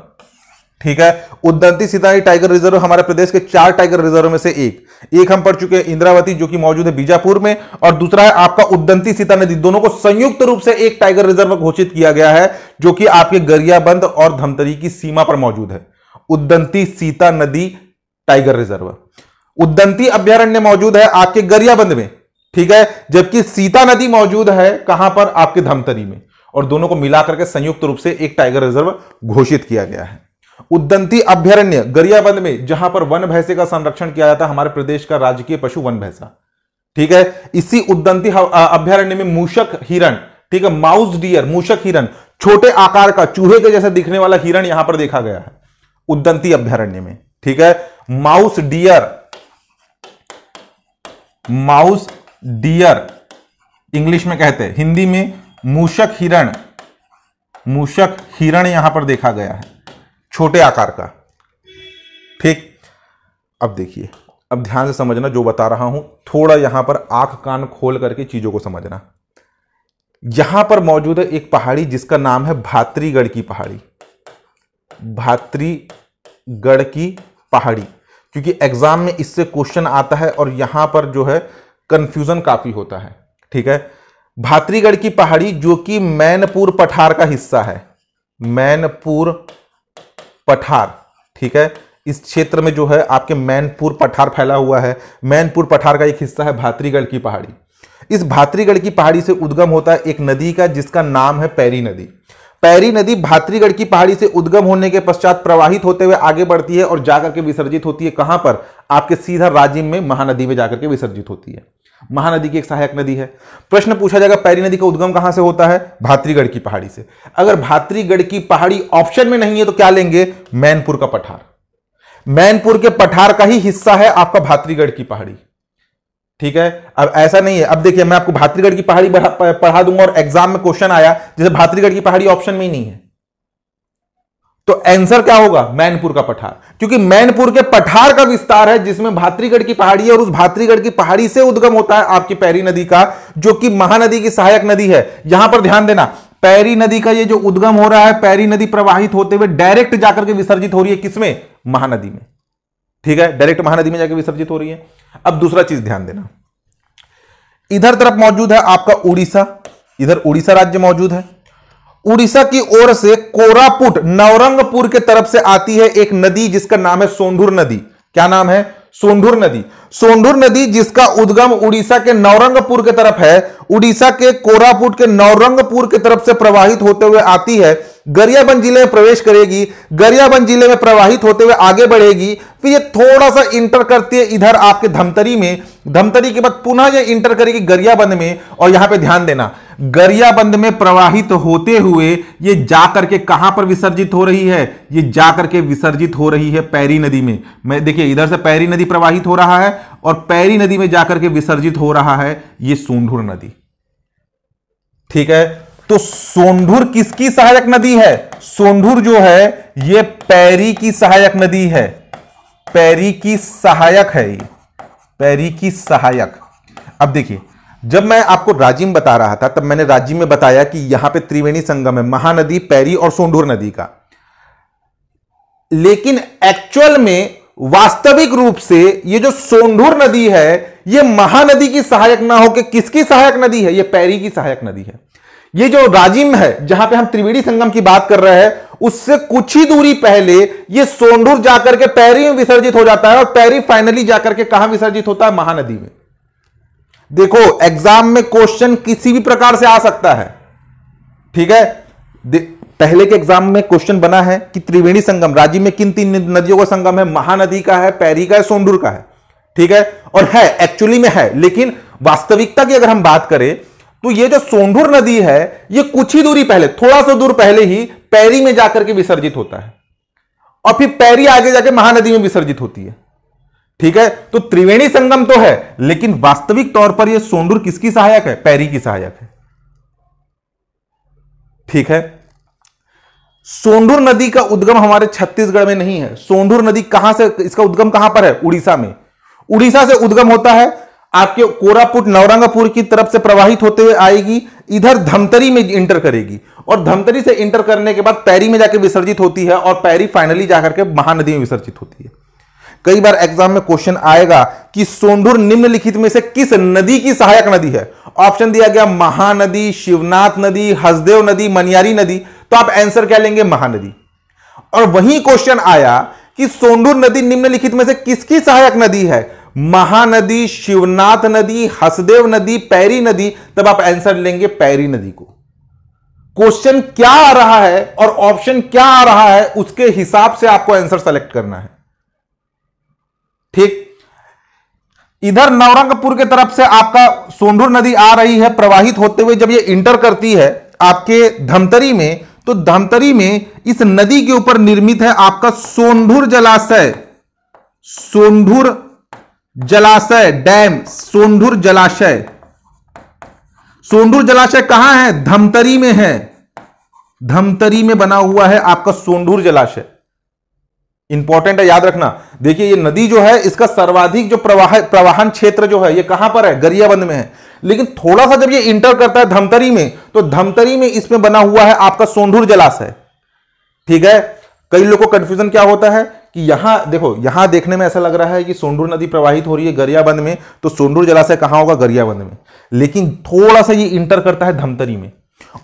ठीक है उद्दंती सीताई टाइगर रिजर्व हमारे प्रदेश के चार टाइगर रिजर्व में से एक एक हम पढ़ चुके हैं इंद्रावती जो कि मौजूद है बीजापुर में और दूसरा है आपका उद्दंती सीता नदी दोनों को संयुक्त रूप से एक टाइगर रिजर्व घोषित किया गया है जो कि आपके गरियाबंद और धमतरी की सीमा पर मौजूद है उद्दंती सीता नदी टाइगर रिजर्व उद्दंती अभ्यारण्य मौजूद है आपके गरियाबंद में ठीक है जबकि सीता नदी मौजूद है कहां पर आपके धमतरी में और दोनों को मिलाकर के संयुक्त रूप से एक टाइगर रिजर्व घोषित किया गया है उद्दंती अभ्यारण्य गरियाबंद में जहां पर वन भैंसे का संरक्षण किया जाता है हमारे प्रदेश का राजकीय पशु वन भैंसा ठीक है इसी उद्दंती अभ्यारण्य में मूषक हिरण ठीक है माउस डियर मूषक हिरण छोटे आकार का चूहे के जैसा दिखने वाला हिरण यहां पर देखा गया है उद्दंती अभ्यारण्य में ठीक है mouse deer mouse deer English में कहते हैं हिंदी में मूषक हिरण मूषक हिरण यहां पर देखा गया है छोटे आकार का ठीक अब देखिए अब ध्यान से समझना जो बता रहा हूं थोड़ा यहां पर आंख कान खोल करके चीजों को समझना यहां पर मौजूद है एक पहाड़ी जिसका नाम है भातृगढ़ की पहाड़ी भातृगढ़ की पहाड़ी क्योंकि एग्जाम में इससे क्वेश्चन आता है और यहां पर जो है कंफ्यूजन काफी होता है ठीक है भातरीगढ़ की पहाड़ी जो कि मैनपुर पठार का हिस्सा है मैनपुर पठार ठीक है इस क्षेत्र में जो है आपके मैनपुर पठार फैला हुआ है मैनपुर पठार का एक हिस्सा है भातरीगढ़ की पहाड़ी इस भातरीगढ़ की पहाड़ी से उद्गम होता है एक नदी का जिसका नाम है पैरी नदी पैरी नदी भातरीगढ़ की पहाड़ी से उद्गम होने के पश्चात प्रवाहित होते हुए आगे बढ़ती है और जाकर के विसर्जित होती है कहां पर आपके सीधा राजिम में महानदी में जाकर के विसर्जित होती है महानदी की एक सहायक नदी है प्रश्न पूछा जाएगा पैरी नदी का उद्गम कहां से होता है भातरीगढ़ की पहाड़ी से अगर भातरीगढ़ की पहाड़ी ऑप्शन में नहीं है तो क्या लेंगे मैनपुर का पठार मैनपुर के पठार का ही हिस्सा है आपका भातरीगढ़ की पहाड़ी ठीक है अब ऐसा नहीं है अब देखिए मैं आपको भातृगढ़ की पहाड़ी पढ़ा दूंगा और एग्जाम में क्वेश्चन आया जैसे भातृगढ़ की पहाड़ी ऑप्शन में ही नहीं है तो आंसर क्या होगा मैनपुर का पठार क्योंकि मैनपुर के पठार का विस्तार है जिसमें भातरीगढ़ की पहाड़ी है और उस भातरीगढ़ की पहाड़ी से उद्गम होता है आपकी पैरी नदी का जो कि महानदी की सहायक नदी है यहां पर ध्यान देना पैरी नदी का ये जो उद्गम हो रहा है पैरी नदी प्रवाहित होते हुए डायरेक्ट जाकर के विसर्जित हो रही है किसमें महानदी में ठीक है डायरेक्ट महानदी में जाकर विसर्जित हो रही है अब दूसरा चीज ध्यान देना इधर तरफ मौजूद है आपका उड़ीसा इधर उड़ीसा राज्य मौजूद है उड़ीसा की ओर से कोरापुट नवरंगपुर के तरफ से आती है एक नदी जिसका नाम है सोंधुर नदी क्या नाम है सोंधुर नदी सोंधुर नदी जिसका उद्गम उड़ीसा के नवरंगपुर के तरफ है उड़ीसा के कोरापुट के नवरंगपुर के तरफ से प्रवाहित होते हुए आती है गरियाबंद जिले में प्रवेश करेगी गरियाबंद जिले में प्रवाहित होते हुए आगे बढ़ेगी फिर ये थोड़ा सा इंटर करती है इधर आपके धमतरी में धमतरी के बाद पुनः ये इंटर करेगी गरियाबंद में और यहां पे ध्यान देना गरियाबंद में प्रवाहित होते हुए ये जाकर के कहां पर विसर्जित हो रही है ये जाकर के विसर्जित हो रही है पैरी नदी में मैं देखिए इधर से पैरी नदी प्रवाहित हो रहा है और पैरी नदी में जाकर के विसर्जित हो रहा है ये सोंढुर नदी ठीक है तो सोंढूर किसकी सहायक नदी है सोंढूर जो है यह पैरी की सहायक नदी है पैरी की सहायक है ये पैरी की सहायक अब देखिए जब मैं आपको राजीम बता रहा था तब मैंने राजीम में बताया कि यहां पे त्रिवेणी संगम है महानदी पैरी और सोंढूर नदी का लेकिन एक्चुअल में वास्तविक रूप से ये जो सोंढूर नदी है ये महानदी की सहायक ना होकर किसकी सहायक नदी है ये पैरी की सहायक नदी है ये जो राजिम है जहां पे हम त्रिवेणी संगम की बात कर रहे हैं उससे कुछ ही दूरी पहले ये सोंडूर जाकर के पैरी में विसर्जित हो जाता है और पैरी फाइनली जाकर के कहां विसर्जित होता है महानदी में देखो एग्जाम में क्वेश्चन किसी भी प्रकार से आ सकता है ठीक है पहले के एग्जाम में क्वेश्चन बना है कि त्रिवेणी संगम राजीव में किन तीन नदियों का संगम है महानदी का है पैरी का है सोनडूर का है ठीक है और है एक्चुअली में है लेकिन वास्तविकता की अगर हम बात करें तो ये जो सोंढुर नदी है ये कुछ ही दूरी पहले थोड़ा सा दूर पहले ही पैरी में जाकर के विसर्जित होता है और फिर पैरी आगे जाके महानदी में विसर्जित होती है ठीक है तो त्रिवेणी संगम तो है लेकिन वास्तविक तौर पर यह सोंडूर किसकी सहायक है पैरी की सहायक है ठीक है सोंडूर नदी का उद्गम हमारे छत्तीसगढ़ में नहीं है सोंडूर नदी कहां से इसका उद्गम कहां पर है उड़ीसा में उड़ीसा से उद्गम होता है आपके कोरापुट नवरंगापुर की तरफ से प्रवाहित होते हुए आएगी इधर धमतरी में इंटर करेगी और धमतरी से इंटर करने के बाद पैरी में जाकर विसर्जित होती है और पैरी फाइनली जाकर के महानदी में विसर्जित होती है कई बार एग्जाम में क्वेश्चन आएगा कि सोंढुर निम्नलिखित में से किस नदी की सहायक नदी है ऑप्शन दिया गया महानदी शिवनाथ नदी हसदेव नदी मनियारी नदी तो आप आंसर क्या लेंगे महानदी और वही क्वेश्चन आया कि सोंडूर नदी निम्नलिखित में से किसकी सहायक नदी है महानदी शिवनाथ नदी हसदेव नदी पैरी नदी तब आप आंसर लेंगे पैरी नदी को क्वेश्चन क्या आ रहा है और ऑप्शन क्या आ रहा है उसके हिसाब से आपको आंसर सेलेक्ट करना है ठीक इधर नवरंगपुर के तरफ से आपका सोनूर नदी आ रही है प्रवाहित होते हुए जब ये इंटर करती है आपके धमतरी में तो धमतरी में इस नदी के ऊपर निर्मित है आपका सोनढूर जलाशय सोनढूर जलाशय डैम सोंढुर जलाशय सोंढुर जलाशय कहां है धमतरी में है धमतरी में बना हुआ है आपका सोंढुर जलाशय इंपॉर्टेंट है याद रखना देखिए ये नदी जो है इसका सर्वाधिक जो प्रवाह प्रवाहन क्षेत्र जो है ये कहां पर है गरियाबंद में है लेकिन थोड़ा सा जब ये इंटर करता है धमतरी में तो धमतरी में इसमें बना हुआ है आपका सोंढुर जलाशय ठीक है कई लोगों को कंफ्यूजन क्या होता है कि यहां देखो यहां देखने में ऐसा लग रहा है कि सोंडूर नदी प्रवाहित हो रही है गरियाबंद में तो सोंडूर जलाशय कहां होगा गरियाबंद में लेकिन थोड़ा सा ये इंटर करता है धमतरी में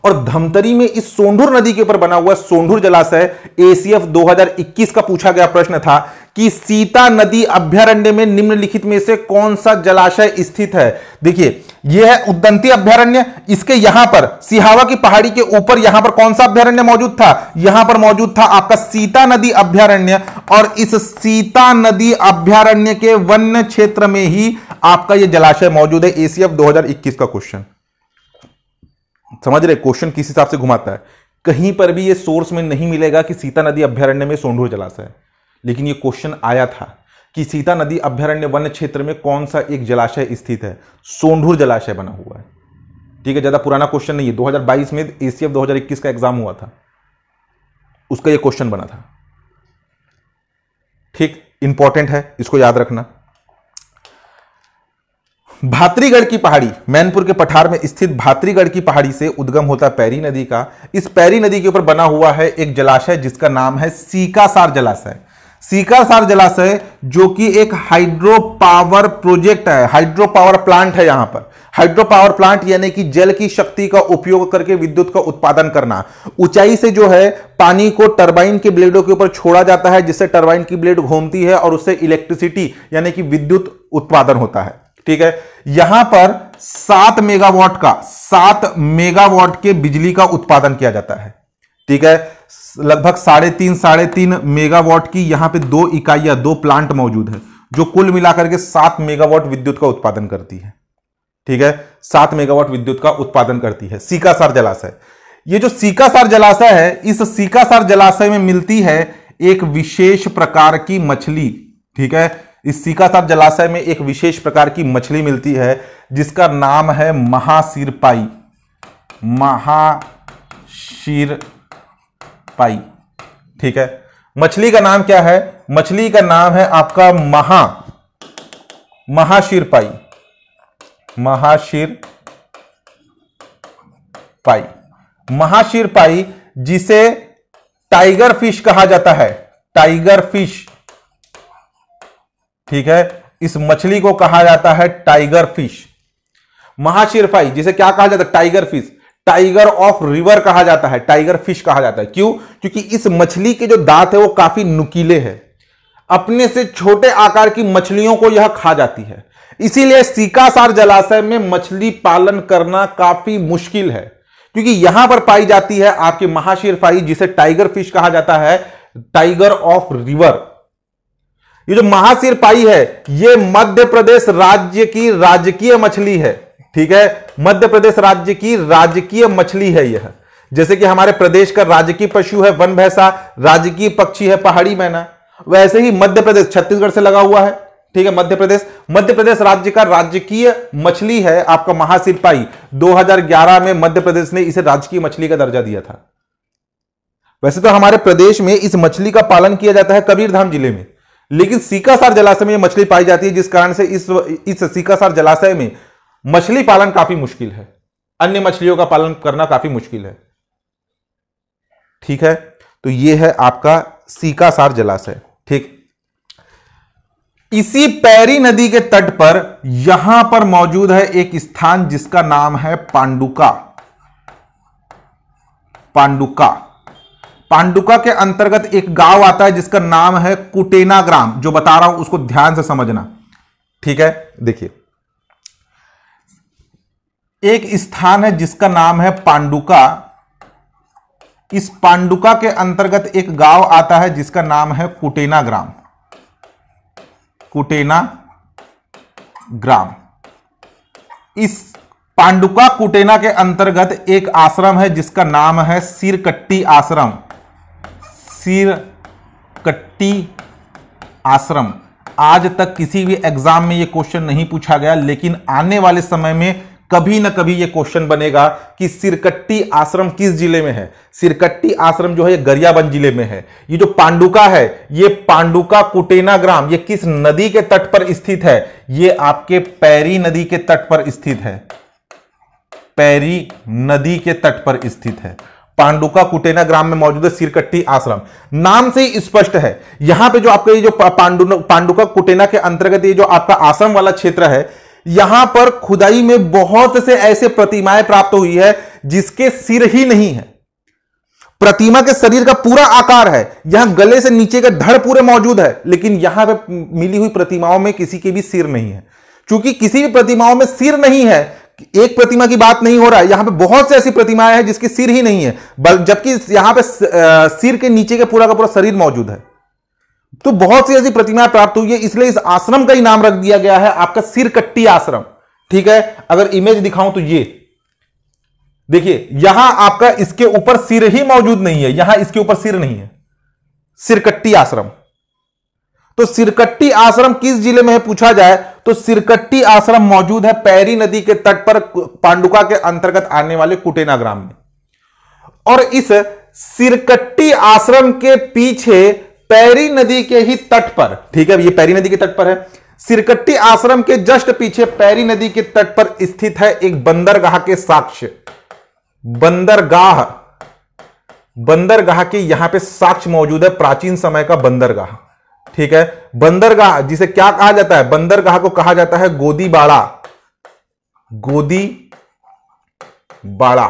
और धमतरी में इस सोंढूर नदी के ऊपर बना हुआ सोंडूर जलाशय एसीएफ 2021 का पूछा गया प्रश्न था कि सीता नदी अभ्यारण्य में निम्नलिखित में से कौन सा जलाशय स्थित है देखिए यह है उद्दंती अभ्यारण्य इसके यहां पर सिहावा की पहाड़ी के ऊपर यहां पर कौन सा अभ्यारण्य मौजूद था यहां पर मौजूद था आपका सीता नदी अभ्यारण्य और इस सीता नदी अभ्यारण्य के वन्य क्षेत्र में ही आपका यह जलाशय मौजूद है एसीएफ 2021 का क्वेश्चन समझ रहे क्वेश्चन किस हिसाब से घुमाता है कहीं पर भी यह सोर्स में नहीं मिलेगा कि सीता नदी अभ्यारण्य में सोंढो जलाशय लेकिन यह क्वेश्चन आया था कि सीता नदी अभ्यारण्य वन्य क्षेत्र में कौन सा एक जलाशय स्थित है सोंढूर जलाशय बना हुआ है ठीक है ज़्यादा पुराना क्वेश्चन नहीं है 2022 में ए सी एफ दो का एग्जाम हुआ था उसका ये क्वेश्चन बना था ठीक इंपॉर्टेंट है इसको याद रखना भातरीगढ़ की पहाड़ी मैनपुर के पठार में स्थित भातृगढ़ की पहाड़ी से उद्गम होता है पैरी नदी का इस पैरी नदी के ऊपर बना हुआ है एक जलाशय जिसका नाम है सीकासार जलाशय सीकासार जलाशय जो कि एक हाइड्रो पावर प्रोजेक्ट है हाइड्रो पावर प्लांट है यहां पर हाइड्रो पावर प्लांट यानी कि जल की शक्ति का उपयोग करके विद्युत का उत्पादन करना ऊंचाई से जो है पानी को टरबाइन के ब्लेडों के ऊपर छोड़ा जाता है जिससे टरबाइन की ब्लेड घूमती है और उससे इलेक्ट्रिसिटी यानी कि विद्युत उत्पादन होता है ठीक है यहां पर सात मेगावाट का सात मेगावाट के बिजली का उत्पादन किया जाता है ठीक है लगभग साढ़े तीन साढ़े तीन मेगावाट की यहां पे दो इकाइयाँ दो प्लांट मौजूद है जो कुल मिलाकर के सात मेगावाट विद्युत का उत्पादन करती है ठीक है सात मेगावाट विद्युत का उत्पादन करती है सीकासार जलाशय ये जो सीकासार जलाशय है इस सीकासार जलाशय में मिलती है एक विशेष प्रकार की मछली ठीक है इस सीकासार जलाशय में एक विशेष प्रकार की मछली मिलती है जिसका नाम है महासिरपाई महाशिर पाई ठीक है मछली का नाम क्या है मछली का नाम है आपका महा महाशीर पाई महाशीर पाई महाशीर पाई जिसे टाइगर फिश कहा जाता है टाइगर फिश ठीक है इस मछली को कहा जाता है टाइगर फिश महाशीर पाई जिसे क्या कहा जाता है tiger fish tiger of river कहा जाता है टाइगर फिश कहा जाता है क्यों क्योंकि इस मछली के जो दांत है वो काफी नुकीले हैं अपने से छोटे आकार की मछलियों को यह खा जाती है इसीलिए सीकासार जलाशय में मछली पालन करना काफी मुश्किल है क्योंकि यहां पर पाई जाती है आपकी महाशीरफाई जिसे टाइगर फिश कहा जाता है टाइगर ऑफ रिवर ये जो महाशीरपाई है ये मध्य प्रदेश राज्य की राजकीय मछली है ठीक है मध्य प्रदेश राज्य की राजकीय मछली है यह जैसे कि हमारे प्रदेश का राजकीय पशु है वन भैंसा राजकीय पक्षी है पहाड़ी मैना वैसे ही मध्य प्रदेश छत्तीसगढ़ से लगा हुआ है ठीक है मध्य प्रदेश मध्य प्रदेश राज्य का राजकीय मछली है आपका महाशिल्पाई 2011 में मध्य प्रदेश ने इसे राजकीय मछली का दर्जा दिया था वैसे तो हमारे प्रदेश में इस मछली का पालन किया जाता है कबीरधाम जिले में लेकिन सीकासार जलाशय में यह मछली पाई जाती है जिस कारण से इस इस सीकासार जलाशय में मछली पालन काफी मुश्किल है अन्य मछलियों का पालन करना काफी मुश्किल है ठीक है तो ये है आपका सीकासार जलाशय ठीक इसी पैरी नदी के तट पर यहां पर मौजूद है एक स्थान जिसका नाम है पांडुका पांडुका पांडुका के अंतर्गत एक गांव आता है जिसका नाम है कुटेना ग्राम जो बता रहा हूं उसको ध्यान से समझना ठीक है देखिए एक स्थान है जिसका नाम है पांडुका इस पांडुका के अंतर्गत एक गांव आता है जिसका नाम है कुटेना ग्राम कुटेना ग्राम इस पांडुका कुटेना के अंतर्गत एक आश्रम है जिसका नाम है सिरकट्टी आश्रम सिरकट्टी आश्रम आज तक किसी भी एग्जाम में यह क्वेश्चन नहीं पूछा गया लेकिन आने वाले समय में कभी ना कभी ये क्वेश्चन बनेगा कि सिरकट्टी आश्रम किस जिले में है सिरकट्टी आश्रम जो है ये गरियाबंद जिले में है ये जो पांडुका है ये पांडुका कुटेना ग्राम ये किस नदी के तट पर स्थित है ये आपके पैरी नदी के तट पर स्थित है पैरी नदी के तट पर स्थित है पांडुका कुटेना ग्राम में मौजूद है सिरकट्टी आश्रम नाम से ही स्पष्ट है यहां पे जो आपका ये जो पांडु पांडुका कुटेना के अंतर्गत ये जो आपका आश्रम वाला क्षेत्र है यहां पर खुदाई में बहुत से ऐसे प्रतिमाएं प्राप्त हुई है जिसके सिर ही नहीं है प्रतिमा के शरीर का पूरा आकार है यहां गले से नीचे का धड़ पूरे मौजूद है लेकिन यहां पर मिली हुई प्रतिमाओं में किसी के भी सिर नहीं है क्योंकि किसी भी प्रतिमाओं में सिर नहीं है एक प्रतिमा की बात नहीं हो रहा है यहां पे बहुत से ऐसी प्रतिमाएं हैं जिसकी सिर ही नहीं है जबकि यहां पे सिर के नीचे के पूरा का पूरा शरीर मौजूद है तो बहुत सी ऐसी प्रतिमा प्राप्त हुई है इसलिए इस आश्रम का ही नाम रख दिया गया है आपका सिरकट्टी आश्रम ठीक है अगर इमेज दिखाऊं तो ये देखिए यहां आपका इसके ऊपर सिर ही मौजूद नहीं है यहां इसके ऊपर सिर नहीं है सिरकट्टी आश्रम तो सिरकट्टी आश्रम किस जिले में है पूछा जाए तो सिरकट्टी आश्रम मौजूद है पैरी नदी के तट पर पांडुका के अंतर्गत आने वाले कुटेना ग्राम में और इस सिरकट्टी आश्रम के पीछे पैरी नदी के ही तट पर ठीक है ये पैरी नदी के तट पर है सिरकट्टी आश्रम के जस्ट पीछे पैरी नदी के तट पर स्थित है एक बंदरगाह के साक्ष्य बंदरगाह बंदरगाह की यहां पे साक्ष्य मौजूद है प्राचीन समय का बंदरगाह ठीक है बंदरगाह जिसे क्या कहा जाता है बंदरगाह को कहा जाता है गोदी बाड़ा गोदी बाड़ा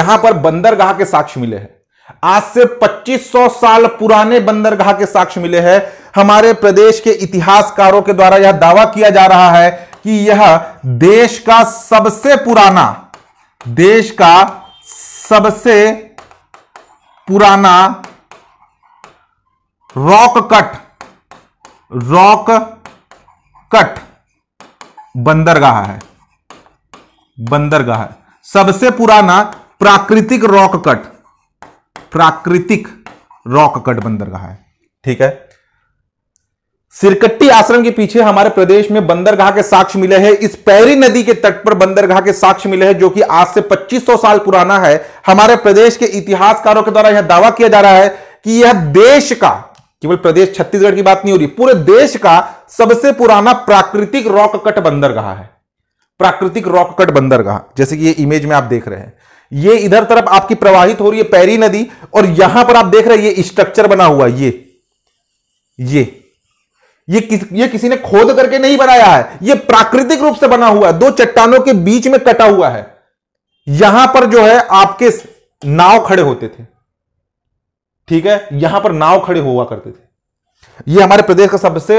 यहां पर बंदरगाह के साक्ष्य मिले हैं आज से 2500 साल पुराने बंदरगाह के साक्ष्य मिले हैं हमारे प्रदेश के इतिहासकारों के द्वारा यह दावा किया जा रहा है कि यह देश का सबसे पुराना देश का सबसे पुराना रॉक कट रॉक कट बंदरगाह है बंदरगाह सबसे पुराना प्राकृतिक रॉक कट प्राकृतिक रॉक कट बंदरगाह है ठीक है सिरकट्टी आश्रम के पीछे हमारे प्रदेश में बंदरगाह के साक्ष्य मिले हैं इस पैरी नदी के तट पर बंदरगाह के साक्ष्य मिले हैं जो कि आज से 2500 साल पुराना है हमारे प्रदेश के इतिहासकारों के द्वारा यह दावा किया जा रहा है कि यह देश का केवल प्रदेश छत्तीसगढ़ की बात नहीं हो रही पूरे देश का सबसे पुराना प्राकृतिक रॉक कट बंदरगाह है प्राकृतिक रॉक कट बंदरगाह जैसे कि ये इमेज में आप देख रहे हैं ये इधर तरफ आपकी प्रवाहित हो रही है पैरी नदी और यहां पर आप देख रहे हैं ये स्ट्रक्चर बना हुआ ये ये ये, किस, ये किसी ने खोद करके नहीं बनाया है ये प्राकृतिक रूप से बना हुआ है दो चट्टानों के बीच में कटा हुआ है यहां पर जो है आपके नाव खड़े होते थे ठीक है यहां पर नाव खड़े हुआ करते थे ये हमारे प्रदेश का सबसे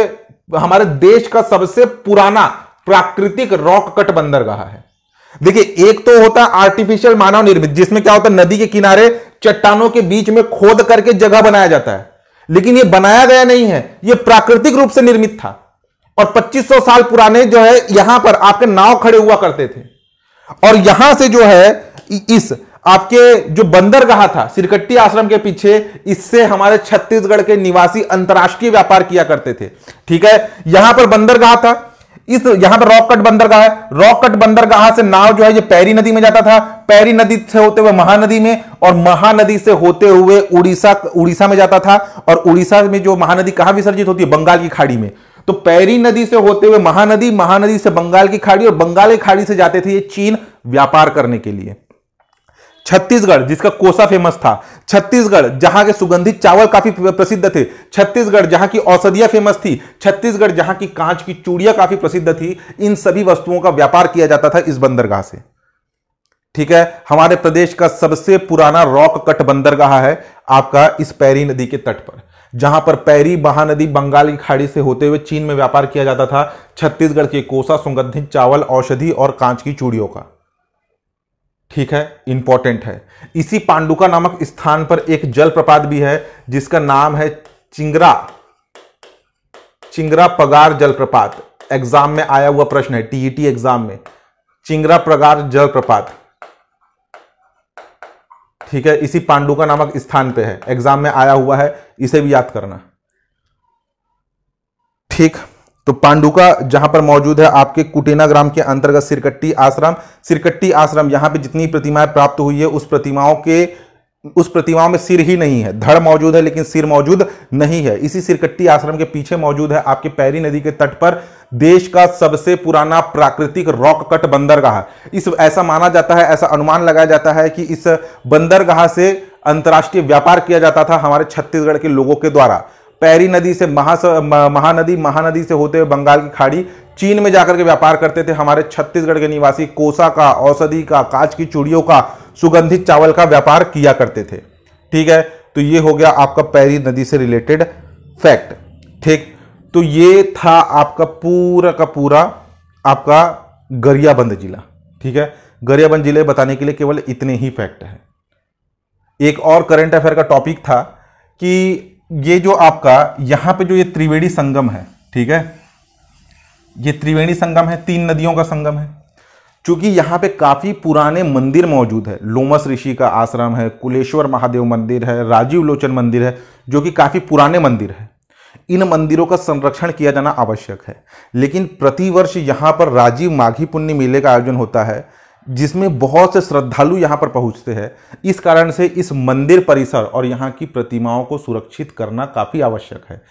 हमारे देश का सबसे पुराना प्राकृतिक रॉक कट बंदरगाह है देखिए एक तो होता है आर्टिफिशियल मानव निर्मित जिसमें क्या होता है नदी के किनारे चट्टानों के बीच में खोद करके जगह बनाया जाता है लेकिन यह बनाया गया नहीं है यह प्राकृतिक रूप से निर्मित था और 2500 साल पुराने जो है यहां पर आपके नाव खड़े हुआ करते थे और यहां से जो है इस आपके जो बंदरगाह था सिरकट्टी आश्रम के पीछे इससे हमारे छत्तीसगढ़ के निवासी अंतर्राष्ट्रीय व्यापार किया करते थे ठीक है यहां पर बंदरगाह था इस यहां पर रॉक कट बंदरगाह है रॉक कट बंदरगाह से नाव जो है ये पैरी नदी में जाता था पैरी नदी से होते हुए महानदी में और महानदी से होते हुए उड़ीसा उड़ीसा में जाता था और उड़ीसा में जो महानदी कहां विसर्जित होती है बंगाल की खाड़ी में तो पैरी नदी से होते हुए महानदी महानदी से बंगाल की खाड़ी और बंगाल की खाड़ी से जाते थे ये चीन व्यापार करने के लिए छत्तीसगढ़ जिसका कोसा फेमस था छत्तीसगढ़ जहां के सुगंधित चावल काफी प्रसिद्ध थे छत्तीसगढ़ जहां की औषधियां फेमस थी छत्तीसगढ़ जहां की कांच की चूड़ियां काफी प्रसिद्ध थी इन सभी वस्तुओं का व्यापार किया जाता था इस बंदरगाह से ठीक है हमारे प्रदेश का सबसे पुराना रॉक कट बंदरगाह है आपका इस पैरी नदी के तट पर जहां पर पैरी महानदी बंगाल की खाड़ी से होते हुए चीन में व्यापार किया जाता था छत्तीसगढ़ के कोसा सुगंधित चावल औषधि और कांच की चूड़ियों का ठीक है इंपॉर्टेंट है इसी पांडुका नामक स्थान पर एक जलप्रपात भी है जिसका नाम है चिंगरा चिंगरा पगार जलप्रपात एग्जाम में आया हुआ प्रश्न है टीईटी एग्जाम e में चिंगरा पगार जलप्रपात ठीक है इसी पांडुका नामक स्थान पे है एग्जाम में आया हुआ है इसे भी याद करना ठीक तो पांडुका जहां पर मौजूद है आपके कुटेना ग्राम के अंतर्गत सिरकट्टी आश्रम सिरकट्टी आश्रम यहां पे जितनी प्रतिमाएं प्राप्त हुई है उस प्रतिमाओं के उस प्रतिमाओं में सिर ही नहीं है धड़ मौजूद है लेकिन सिर मौजूद नहीं है इसी सिरकट्टी आश्रम के पीछे मौजूद है आपके पैरी नदी के तट पर देश का सबसे पुराना प्राकृतिक रॉक कट बंदरगाह इस ऐसा माना जाता है ऐसा अनुमान लगाया जाता है कि इस बंदरगाह से अंतर्राष्ट्रीय व्यापार किया जाता था हमारे छत्तीसगढ़ के लोगों के द्वारा पैरी नदी से महास महानदी महानदी से होते हुए बंगाल की खाड़ी चीन में जाकर के व्यापार करते थे हमारे छत्तीसगढ़ के निवासी कोसा का औषधि का कांच की चूड़ियों का सुगंधित चावल का व्यापार किया करते थे ठीक है तो ये हो गया आपका पैरी नदी से रिलेटेड फैक्ट ठीक तो ये था आपका पूरा का पूरा आपका गरियाबंद जिला ठीक है गरियाबंद जिले बताने के लिए केवल इतने ही फैक्ट हैं एक और करंट अफेयर का टॉपिक था कि ये जो आपका यहां पे जो ये त्रिवेणी संगम है ठीक है ये त्रिवेणी संगम है तीन नदियों का संगम है चूंकि यहां पे काफ़ी पुराने मंदिर मौजूद है लोमस ऋषि का आश्रम है कुलेश्वर महादेव मंदिर है राजीव लोचन मंदिर है जो कि काफ़ी पुराने मंदिर है इन मंदिरों का संरक्षण किया जाना आवश्यक है लेकिन प्रतिवर्ष यहां पर राजीव माघी पुण्य मेले का आयोजन होता है जिसमें बहुत से श्रद्धालु यहाँ पर पहुँचते हैं इस कारण से इस मंदिर परिसर और यहाँ की प्रतिमाओं को सुरक्षित करना काफ़ी आवश्यक है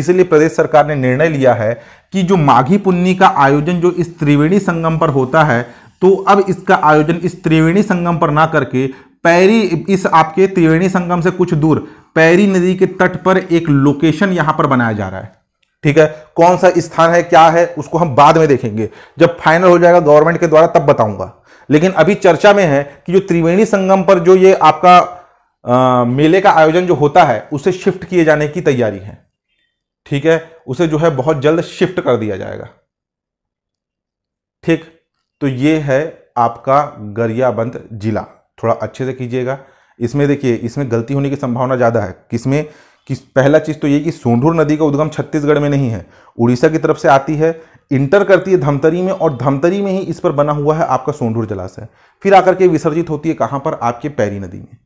इसलिए प्रदेश सरकार ने निर्णय लिया है कि जो माघी पुन्नी का आयोजन जो इस त्रिवेणी संगम पर होता है तो अब इसका आयोजन इस त्रिवेणी संगम पर ना करके पैरी इस आपके त्रिवेणी संगम से कुछ दूर पैरी नदी के तट पर एक लोकेशन यहाँ पर बनाया जा रहा है ठीक है कौन सा स्थान है क्या है उसको हम बाद में देखेंगे जब फाइनल हो जाएगा गवर्नमेंट के द्वारा तब बताऊंगा लेकिन अभी चर्चा में है कि जो त्रिवेणी संगम पर जो ये आपका आ, मेले का आयोजन जो होता है उसे शिफ्ट किए जाने की तैयारी है ठीक है उसे जो है बहुत जल्द शिफ्ट कर दिया जाएगा ठीक तो ये है आपका गरियाबंद जिला थोड़ा अच्छे से कीजिएगा इसमें देखिए इसमें गलती होने की संभावना ज़्यादा है किसमें किस पहला चीज़ तो ये कि सोंढूर नदी का उद्गम छत्तीसगढ़ में नहीं है उड़ीसा की तरफ से आती है इंटर करती है धमतरी में और धमतरी में ही इस पर बना हुआ है आपका सोंढूर जलाशय फिर आकर के विसर्जित होती है कहाँ पर आपके पैरी नदी में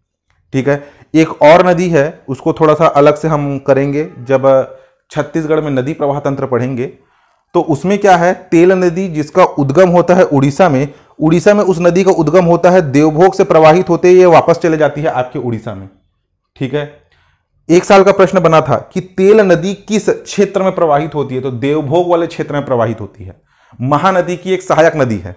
ठीक है एक और नदी है उसको थोड़ा सा अलग से हम करेंगे जब छत्तीसगढ़ में नदी प्रवाह तंत्र पढ़ेंगे तो उसमें क्या है तेल नदी जिसका उद्गम होता है उड़ीसा में उड़ीसा में उस नदी का उद्गम होता है देवभोग से प्रवाहित होते ये वापस चले जाती है आपके उड़ीसा में ठीक है एक साल का प्रश्न बना था कि तेल नदी किस क्षेत्र में प्रवाहित होती है तो देवभोग वाले क्षेत्र में प्रवाहित होती है महानदी की एक सहायक नदी है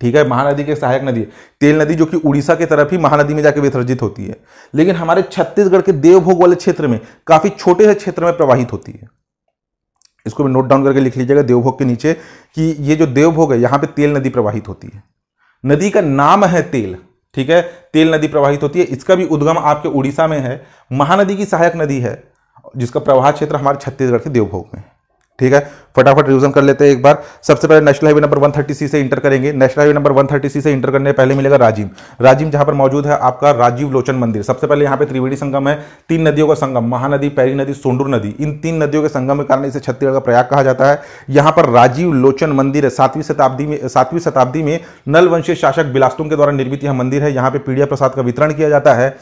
ठीक है महानदी की सहायक नदी है तेल नदी जो कि उड़ीसा की तरफ ही महानदी में जाकर विसर्जित होती है लेकिन हमारे छत्तीसगढ़ के देवभोग वाले क्षेत्र में काफी छोटे से क्षेत्र में प्रवाहित होती है इसको भी नोट डाउन करके लिख लीजिएगा देवभोग के नीचे कि ये जो देवभोग है यहाँ पे तेल नदी प्रवाहित होती है नदी का नाम है तेल ठीक है तेल नदी प्रवाहित होती है इसका भी उद्गम आपके उड़ीसा में है महानदी की सहायक नदी है जिसका प्रवाह क्षेत्र हमारे छत्तीसगढ़ के देवभोग में ठीक है फटाफट रिविजन कर लेते हैं एक बार सबसे पहले नेशनल हाईवे नंबर 130 से इंटर करेंगे नेशनल हाईवे नंबर 130 से इंटर करने पहले मिलेगा राजीव राजीव जहां पर मौजूद है आपका राजीव लोचन मंदिर सबसे पहले यहाँ पे त्रिवेणी संगम है तीन नदियों का संगम महानदी पैरी नदी सोंडूर नदी इन तीन नदियों के संगम के कारण इसे छत्तीसगढ़ का प्रयाग कहा जाता है यहाँ पर राजीव लोचन मंदिर है सातवीं शताब्दी में सातवीं शताब्दी में नलवंशीय शासक बिलास्तुम के द्वारा निर्मित यह मंदिर है यहाँ पे पीड़िया प्रसाद का वितरण किया जाता है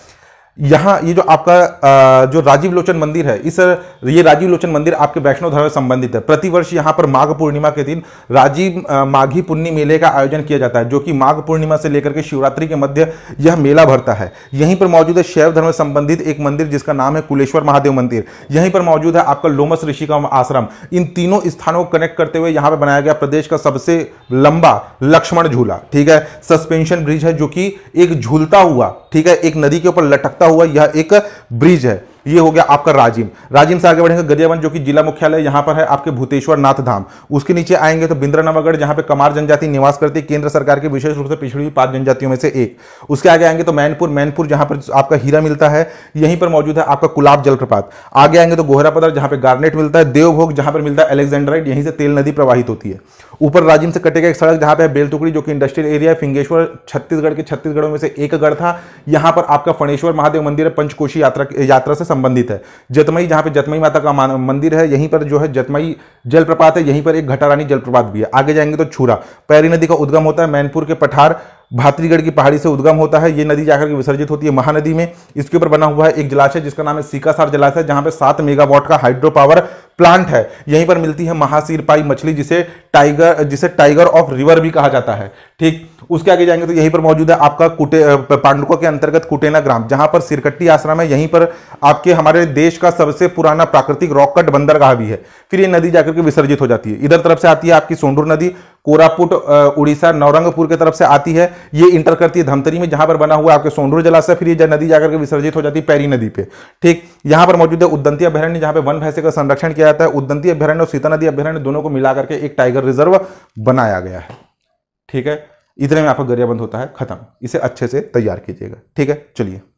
यहाँ ये जो आपका जो राजीव लोचन मंदिर है इस ये राजीव लोचन मंदिर आपके वैष्णव धर्म से संबंधित है प्रतिवर्ष यहाँ पर माघ पूर्णिमा के दिन राजीव माघी पुन्नी मेले का आयोजन किया जाता है जो कि माघ पूर्णिमा से लेकर के शिवरात्रि के मध्य यह मेला भरता है यहीं पर मौजूद है शैव धर्म संबंधित एक मंदिर जिसका नाम है कुलेश्वर महादेव मंदिर यहीं पर मौजूद है आपका लोमस ऋषि का आश्रम इन तीनों स्थानों को कनेक्ट करते हुए यहाँ पर बनाया गया प्रदेश का सबसे लंबा लक्ष्मण झूला ठीक है सस्पेंशन ब्रिज है जो कि एक झूलता हुआ ठीक है एक नदी के ऊपर लटकता हुआ यह एक ब्रिज है ये हो गया आपका राजिम राजिम से आगे बढ़ेंगे गरियाबंद जो कि जिला मुख्यालय यहां पर है आपके भूतेश्वर नाथ धाम उसके नीचे आएंगे तो बिंद्रा नवागढ़ जहाँ पे कमार जनजाति निवास करती है केंद्र सरकार के विशेष रूप से पिछड़ी हुई पांच जनजातियों में से एक उसके आगे आएंगे तो मैनपुर मैनपुर जहां पर आपका हीरा मिलता है यहीं पर मौजूद है आपका कुलाब जलप्रपात आगे आएंगे तो गोहरा पदर जहाँ पे गार्नेट मिलता है देवभोग जहां पर मिलता है एलेक्जेंड्राइट यहीं से तेल नदी प्रवाहित होती है ऊपर राजिम से कटेगा एक सड़क जहां पर है बेलटुकड़ी जो कि इंडस्ट्रियल एरिया है फिंगेश्वर छत्तीसगढ़ के छत्तीसगढ़ों में से एक गढ़ था यहां पर आपका फणेश्वर महादेव मंदिर पंचकोशी यात्रा यात्रा से संबंधित है जतमई जहाँ पे जतमई माता का मंदिर है यहीं पर जो है जतमई जलप्रपात है यहीं पर एक घटारानी जलप्रपात भी है आगे जाएंगे तो छूरा पैरी नदी का उद्गम होता है मैनपुर के पठार भातरीगढ़ की पहाड़ी से उद्गम होता है ये नदी जाकर के विसर्जित होती है महानदी में इसके ऊपर बना हुआ है एक जलाशय जिसका नाम है सीकासार जलाशय जहां पे सात मेगावाट का हाइड्रो पावर प्लांट है यहीं पर मिलती है महासीर पाई मछली जिसे टाइगर जिसे टाइगर ऑफ रिवर भी कहा जाता है ठीक उसके आगे जाएंगे तो यहीं पर मौजूद है आपका कुटे पांडुका के अंतर्गत कुटेना ग्राम जहां पर सिरकट्टी आश्रम है यहीं पर आपके हमारे देश का सबसे पुराना प्राकृतिक रॉक कट बंदरगाह भी है फिर ये नदी जाकर के विसर्जित हो जाती है इधर तरफ से आती है आपकी सोंडूर नदी कोरापुट उड़ीसा नवरंगपुर की तरफ से आती है ये इंटर करती है धमतरी में जहां पर बना हुआ आपके सोनरू जलाशय फिर ये नदी जाकर के विसर्जित हो जाती है पैरी नदी पे ठीक यहां पर मौजूद है उद्दंती अभ्यारण्य जहां पर वन भैंसे का संरक्षण किया जाता है उद्दंती अभ्यारण्य और सीता नदी अभ्यारण्य दोनों को मिलाकर के एक टाइगर रिजर्व बनाया गया है ठीक है इतने में आपका गरियाबंद होता है खत्म इसे अच्छे से तैयार कीजिएगा ठीक है चलिए